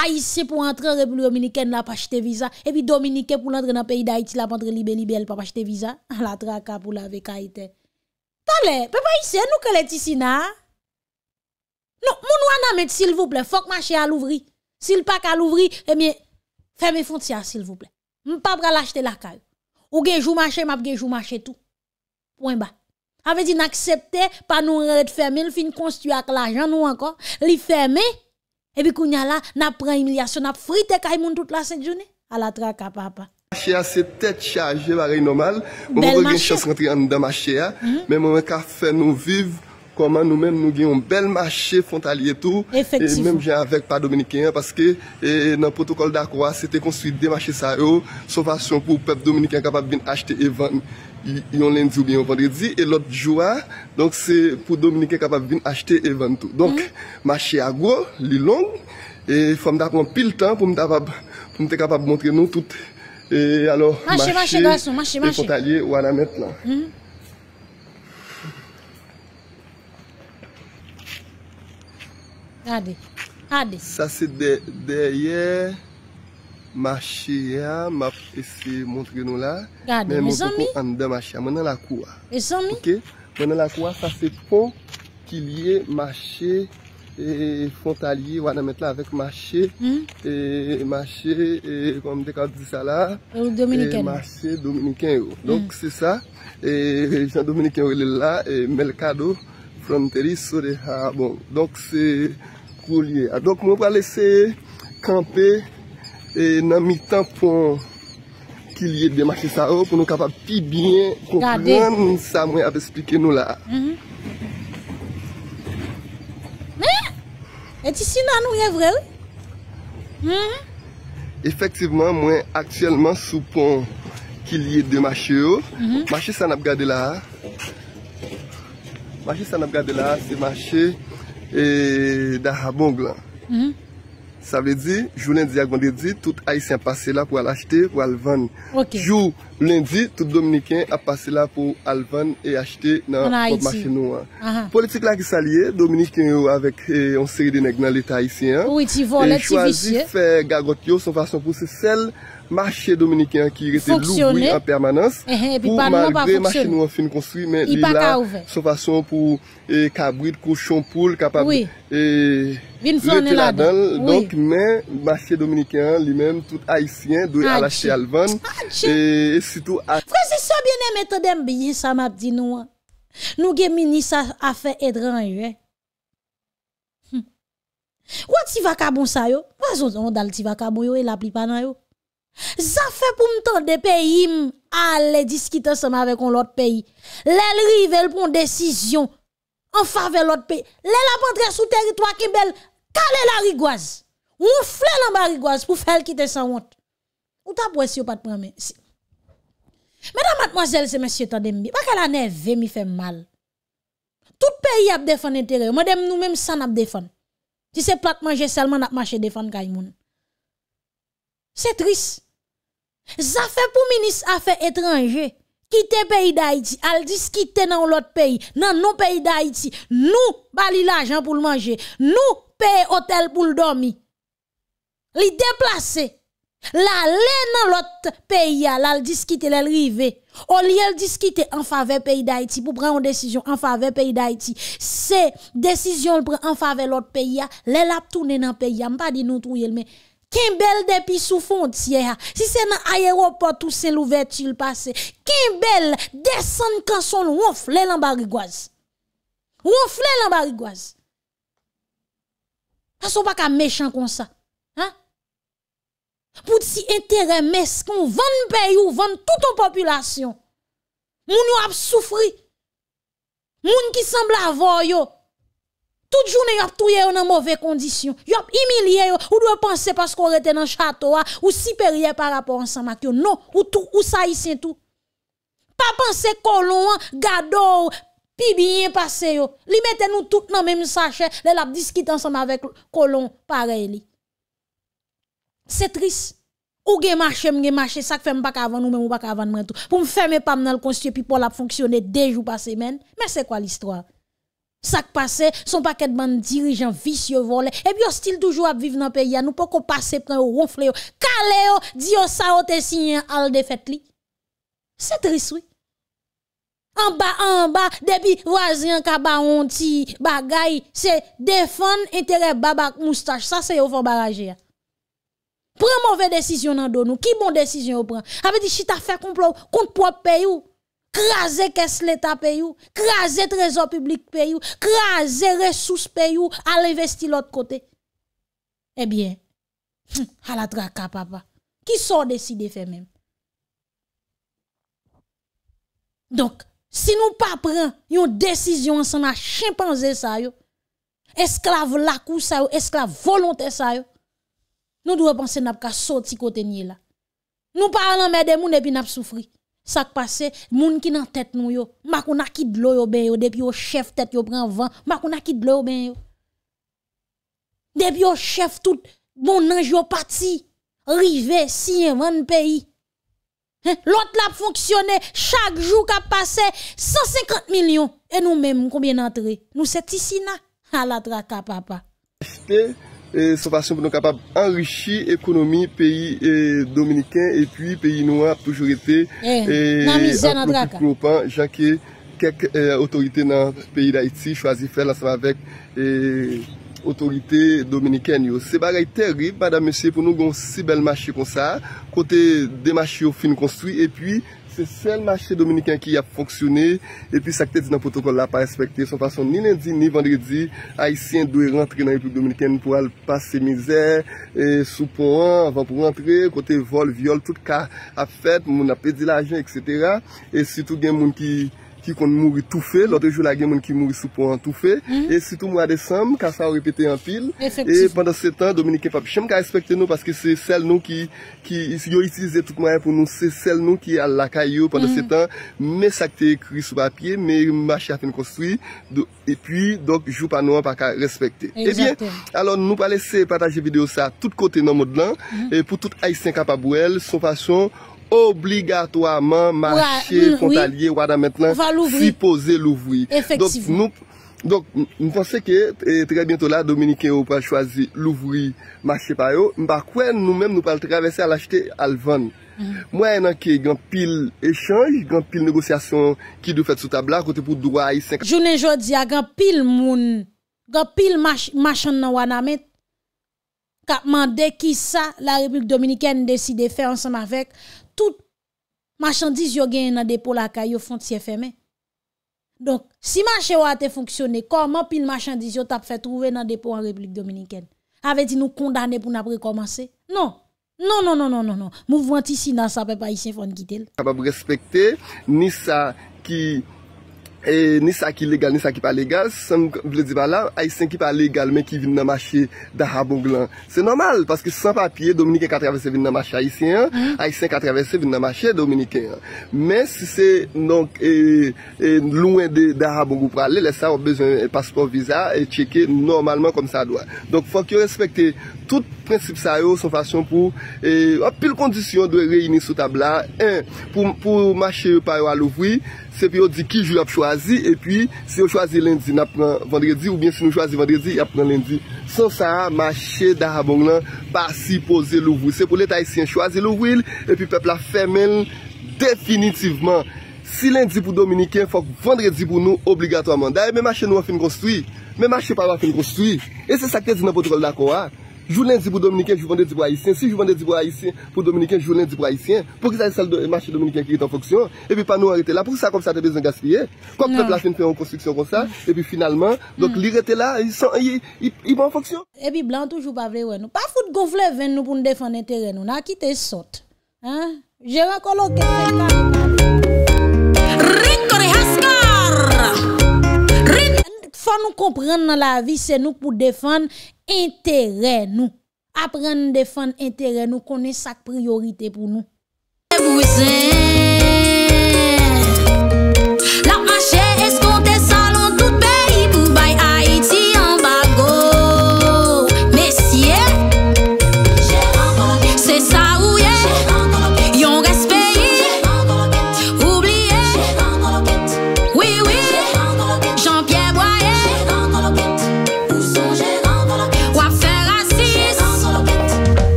a yise pou entre repu l'Ominiken la pa chete viza, e pi Dominiken pou l'entre nan peyi da iti la ap entre libe libel pa pa chete viza, an la traka pou la vekaiten. Tane, pe pa yise nou ke leti sinan, Non, mon wana, s'il vous plaît, faut que marcher à l'ouvri. S'il pas qu'à l'ouvri, eh bien, fermez frontières, s'il vous plaît. M'pas pas l'acheter la caille. Ou gen jou marché, m'a gen jou marché tout. Point bas. Avait dit n'accepter pas nous de fermer, le fin construit avec l'argent nous encore, li fermer. Et puis kounya là, n'a prend humiliation, n'a frité kay moun toute la sainte journée à la traque à papa. Marché c'est tête chargée, pareil normal. Bon, on a une chance rentrer en dedans marché, mhm. mais mon ka fait nous vivre Koman nou men nou gen yon bel mache fontalye tou. Efektifou. Mem jen avek pa Dominikien. Paske nan protokol dakwa se te konstuide mache sa yo. Sofasyon pou pep Dominikien kapab bin achete evan yon lendi ou gen yon vandredi. E lot joua. Donk se pou Dominikien kapab bin achete evan tou. Donk mhm. mache agwo li long. E fom dakwa pil tan pou mte kapab montre nou tout. E alo mache fontalye wana met lan. Mh. Adè. Adè. Sa se dé yè. Machè yè. Mè mè mè mè mè mè mè. Mè mè mè mè mè mè mè. Mè nan la kouwa. Mè nan la kouwa sa se pon. Kiliye. Machè. Fontalye. Wanamè tè la vek machè. Hmm? Machè. Kon mè dekwa di sa la. E domeniken. Machè. Dominiken yo. Oh. Donk hmm. se sa. Jan dominiken yo lè la. Melkado. Fronteri. Sode. Bon. Donk se... A dok mwen wale se kampe e, nan mi tanpon ki liye de mache sa ou pou nou kapap fi bin konklon mwen sa mwen ap esplike nou la. Mhm. Mhm. Efektiveman mwen aktyelman sou pon ki liye de mache ou. Mhm. Mache sa nap gade la. Mache sa nap gade la se mache. e da Habong la. Hmm? Sa vle di, joun lendi a Gwande di, tout Haitien pase la pou al achete ou al van. Joun lendi, tout Dominikien a pase la pou al van e achete nan Aiti. Politik la ki sa liye, Dominikien yo avèk e, on seri de neg nan l'Etat Haitien, e chwazif gagot yo son fason pou se sel Machè Dominikè an ki rete louboui an permanans, eh, eh, pou malgre machè nou an fin konstri, men li la sou fason pou kabrit, kouchon, poul, kapab, le tila dal, men Machè Dominikè an li men tout haïsien, doye alache alvan, et sitou haïsien. Vwè se sobyenè metodèm biye sa map di nou an, nou gen mini sa afè edran yè. Wè ti vakaboun sa yo, wè son on dal ti vakaboun yo, e la plipan an yo. Ça fait pour me tendre pays, aller discuter ensemble avec l'autre autre pays. Les rives, prend décision en faveur de l'autre pays. Les la rentrée sous territoire qui belle, calé la rigoise. fle la rigoise pour faire quitter sans honte. Ou t'a pour si pas de prendre. Mesdames, mademoiselles et messieurs, tendez bien. Pas qu'elle a nervé, mi fait mal. Tout pays a défendu l'intérêt. Madame, nous-mêmes, ça n'a défendu. Si c'est plat manger seulement, n'a marché défendre Kaimoun. C'est triste. Zafè pou minis afè etranje, kite peyi d'Haïti, al diskite nan lot peyi, nan nou peyi d'Haïti, nou bali l'ajan pou l'manje, nou peye otel pou l'domi, li deplase, la le nan lot peyi ya, lal diskite lè l'rive, o li el diskite an fave peyi d'Haïti pou pren an desisyon an fave peyi d'Haïti, se desisyon l pren an fave lot peyi ya, lè lap toune nan peyi ya, mpa di nou touye lme, Kimbel depuis sous frontière, si c'est dans aéroport ou c'est l'ouverture passé, Kimbel descend quand son ronfle l'embarigoise. Ronfle l'embarigoise. Parce qu'on pas qu'à méchant comme ça. Hein? Pour si intérêt mais qu'on vend pays ou vend toute en population. Moun yo a souffri, Moun qui semble avoir yo toutes les journée, yop avez dans mauvaises conditions. Vous avez humilié, ou doit penser parce qu'on était dans le château, hein, ou supérieur par rapport à ensemble. Non, ou tout, ou ça ici tout. Pas penser colon, hein, gado, pi bien passé. Yo. Li mette nous tout dans même sachet, les la discuté ensemble avec colon, pareil. C'est triste. Ou gen marché, gen marché, ça fait pas avant nous même pas avant nous tout. Pour me fermer pas dans le conscient, puis pour la fonctionner deux jours par semaine. Mais c'est quoi l'histoire? Sak pase, son paket ban dirijan vis yo vole, e bi yo stil toujou ap viv nan peyi an, nou pou kon pase pren ou ronfle yo. Kale yo, diyo sa o te sinyen al defet li. Se triswi. An ba, an ba, debi wazien ka ba onti, ba gayi, se defan entere babak moustache, sa se yo fon baraje ya. Pren mouve desisyon nan don nou, ki moun desisyon yo pren? Ape di chita fe kon plou, kon prop peyi ou. Kraze kes leta pe yu, kraze trezor publik pe yu, kraze resous pe yu, alevesti lot kote. Ebyen, eh hala traka papa. Ki son deside fe men? Donk, si nou pa pren yon desisyon san a chimpanzè sa yo, esklave lakou sa yo, esklave volontè sa yo, nou dwe panse nap ka sot si kote nye la. Nou parlan mede moun epi nap soufri. ça qui passé moun qui nan tête nou yo makona ki dlo yo ben yo depuis yo chef tête yo prend vent makona ki dlo yo ben yo depuis yo chef tout bon ange yo parti rivé si un pays L'autre l'a fonctionné chaque jour qu'a passé 150 millions. Et nous même combien d'entrées Nous, c'est ici, à la traque, papa. E, sou fasyon pou nou kapab anrişi ekonomi peyi e, dominikèn e pi peyi nou ap toujou ete eh, e, nan mi zè nan draka jake kek otorite e, nan peyi da iti chwazi fè lansam avèk e otorite dominikèn yo, se bagay terib madame mesye pou nou gon si bel machi kon sa kote de machi yo fin konstri e pi Se sel machè dominikèn ki ya fonksyonè E pi sakte di nan protokol la pa respekte Son fason ni lendi ni vendredi Aisyen dwe rentre nan republik dominikèn Nou pou al passe se mizè Sou po an, avan pou rentre Kote vol, viol, tout ka afet Moun apedi la ajen, etc E si tout gen moun ki... ki kon mouri toufe, lote jou la gen moun ki mouri sou pou an toufe, e sitou mou adesam, ka sa ou repete an pil, e pandan se tan, Dominique Kefap, chanm ka respekte nou, paske se sel nou ki, si yo itilize tout mwen pou nou, se sel nou ki al lakay yo pandan se tan, me sakte ekri sou papye, me mba chafen konstwi, e pi, donk, jou pa nou an pa ka respekte. E bien, alon nou pale se pataje video sa tout kote nan mod lan, e pou tout aysen kapabou el, son fasyon, Obligatoaman, marchè, kontalye, wada mètnen, sipoze louvri. Efectivou. Donc, mwen pense ke, eh, tre bientou la, Dominiken ou pa chwazi louvri, marchè payo, mba kwen nou mèm nou pa l'travesse al achete al mm-hmm. van. Mwen anke, gen pil echange, gen pil negosyasyon ki dò fèt sou tabla, kote pou dòwa a yi senk. Jounen jò diya, gen pil moun, gen pil marchè nan wana mèt, kapman deki sa, la Republik Dominiken deside fè ansanm avèk, Tout machandise yo genye nan depo la ka yo fonte si feme Donk, si manche wate founksyone Koman pil machandise yo tap fè trouve nan depo an Republik Dominiken Ave di nou kondane pou nan prekomanse Non, non, non, non, non, non Mouvwantisi nan sape pa isye fonde kitel Kabab respekte Nisa ki... E ni sa ki legal, ni sa ki pa legal sam vle di ba la, ay sen ki pa legal men ki vin nan mache da rabong lan se normal, paske san papye Dominiken katravese vin nan mache aisyen ay sen katravese vin nan mache Dominiken men si se e, e, louen de darabong ou pa ale le sa ou bezon paspor viza e cheke normalman kon sa doa donk fwa ki yo respekte tout prinsip sa yo son fasyon pou e, apil kondisyon do reyini sou tabla en, pou mache parwa louvoui, se pi yo di ki jou ap chwazi, e pi se yo chwazi lendi, napran vendredi, ou bien se nou chwazi vendredi, apran lendi, son sa mache darabong lan, pa si pose louvoui, se pou le taisyen chwazi louvoui e pi pepla femen definitivman, si lendi pou dominiken, fok vendredi pou nou obligato amanda, e me mache nou wafen konstoui me mache parwa wafen konstoui e se sa kè di nan potrol da kou ak Jounen di pou Dominiken, jounen di pou Haitien. Si jounen di pou Haitien, pou Dominiken, jounen di pou Haitien. Pou ki sa yon salle de marche Dominiken ki yon fonksyon. E pi panou a mm. rete la. Pou ki sa kom sa te bezon gaspillé. Kom te plase yon peryon konstriksyon kon sa. E pi finalman, donk li rete la, yon fonksyon. E pi blan toujou pa vrewen nou. Pa foute govle ven nou pou n defan n teren nou. Na kite sot. Je re koloke. Fon nou komprende nan la vi, se nou pou defan... intérêt nous. Apprendre à défendre intérêt nous, connaissons sa priorité pour nous.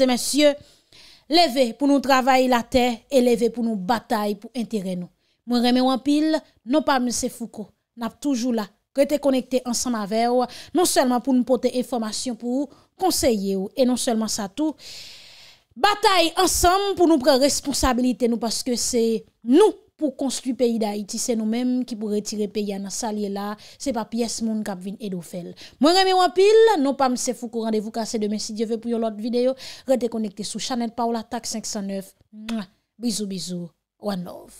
et messieurs, levez pour nous travailler la terre et levez pour nous batailler pour intérêt nous. Moi en pile, non pas M. Foucault, n'a toujours là. sommes connectés ensemble avec vous, non seulement pour nous porter information pour vous, conseiller et non seulement ça tout. Bataille ensemble pour nous prendre responsabilité nous parce que c'est nous pou konstruy peyi da Haiti, se nou menm ki pou retire peyi an sa liye la, se pa piyes moun kapvin edo fel. Mwen reme wapil, nou pam se fou kou randevou kase demen, si diye ve pou yo lot videyo, rete konekte sou chanel Paola Tak 509. Bizou, bizou, wanov.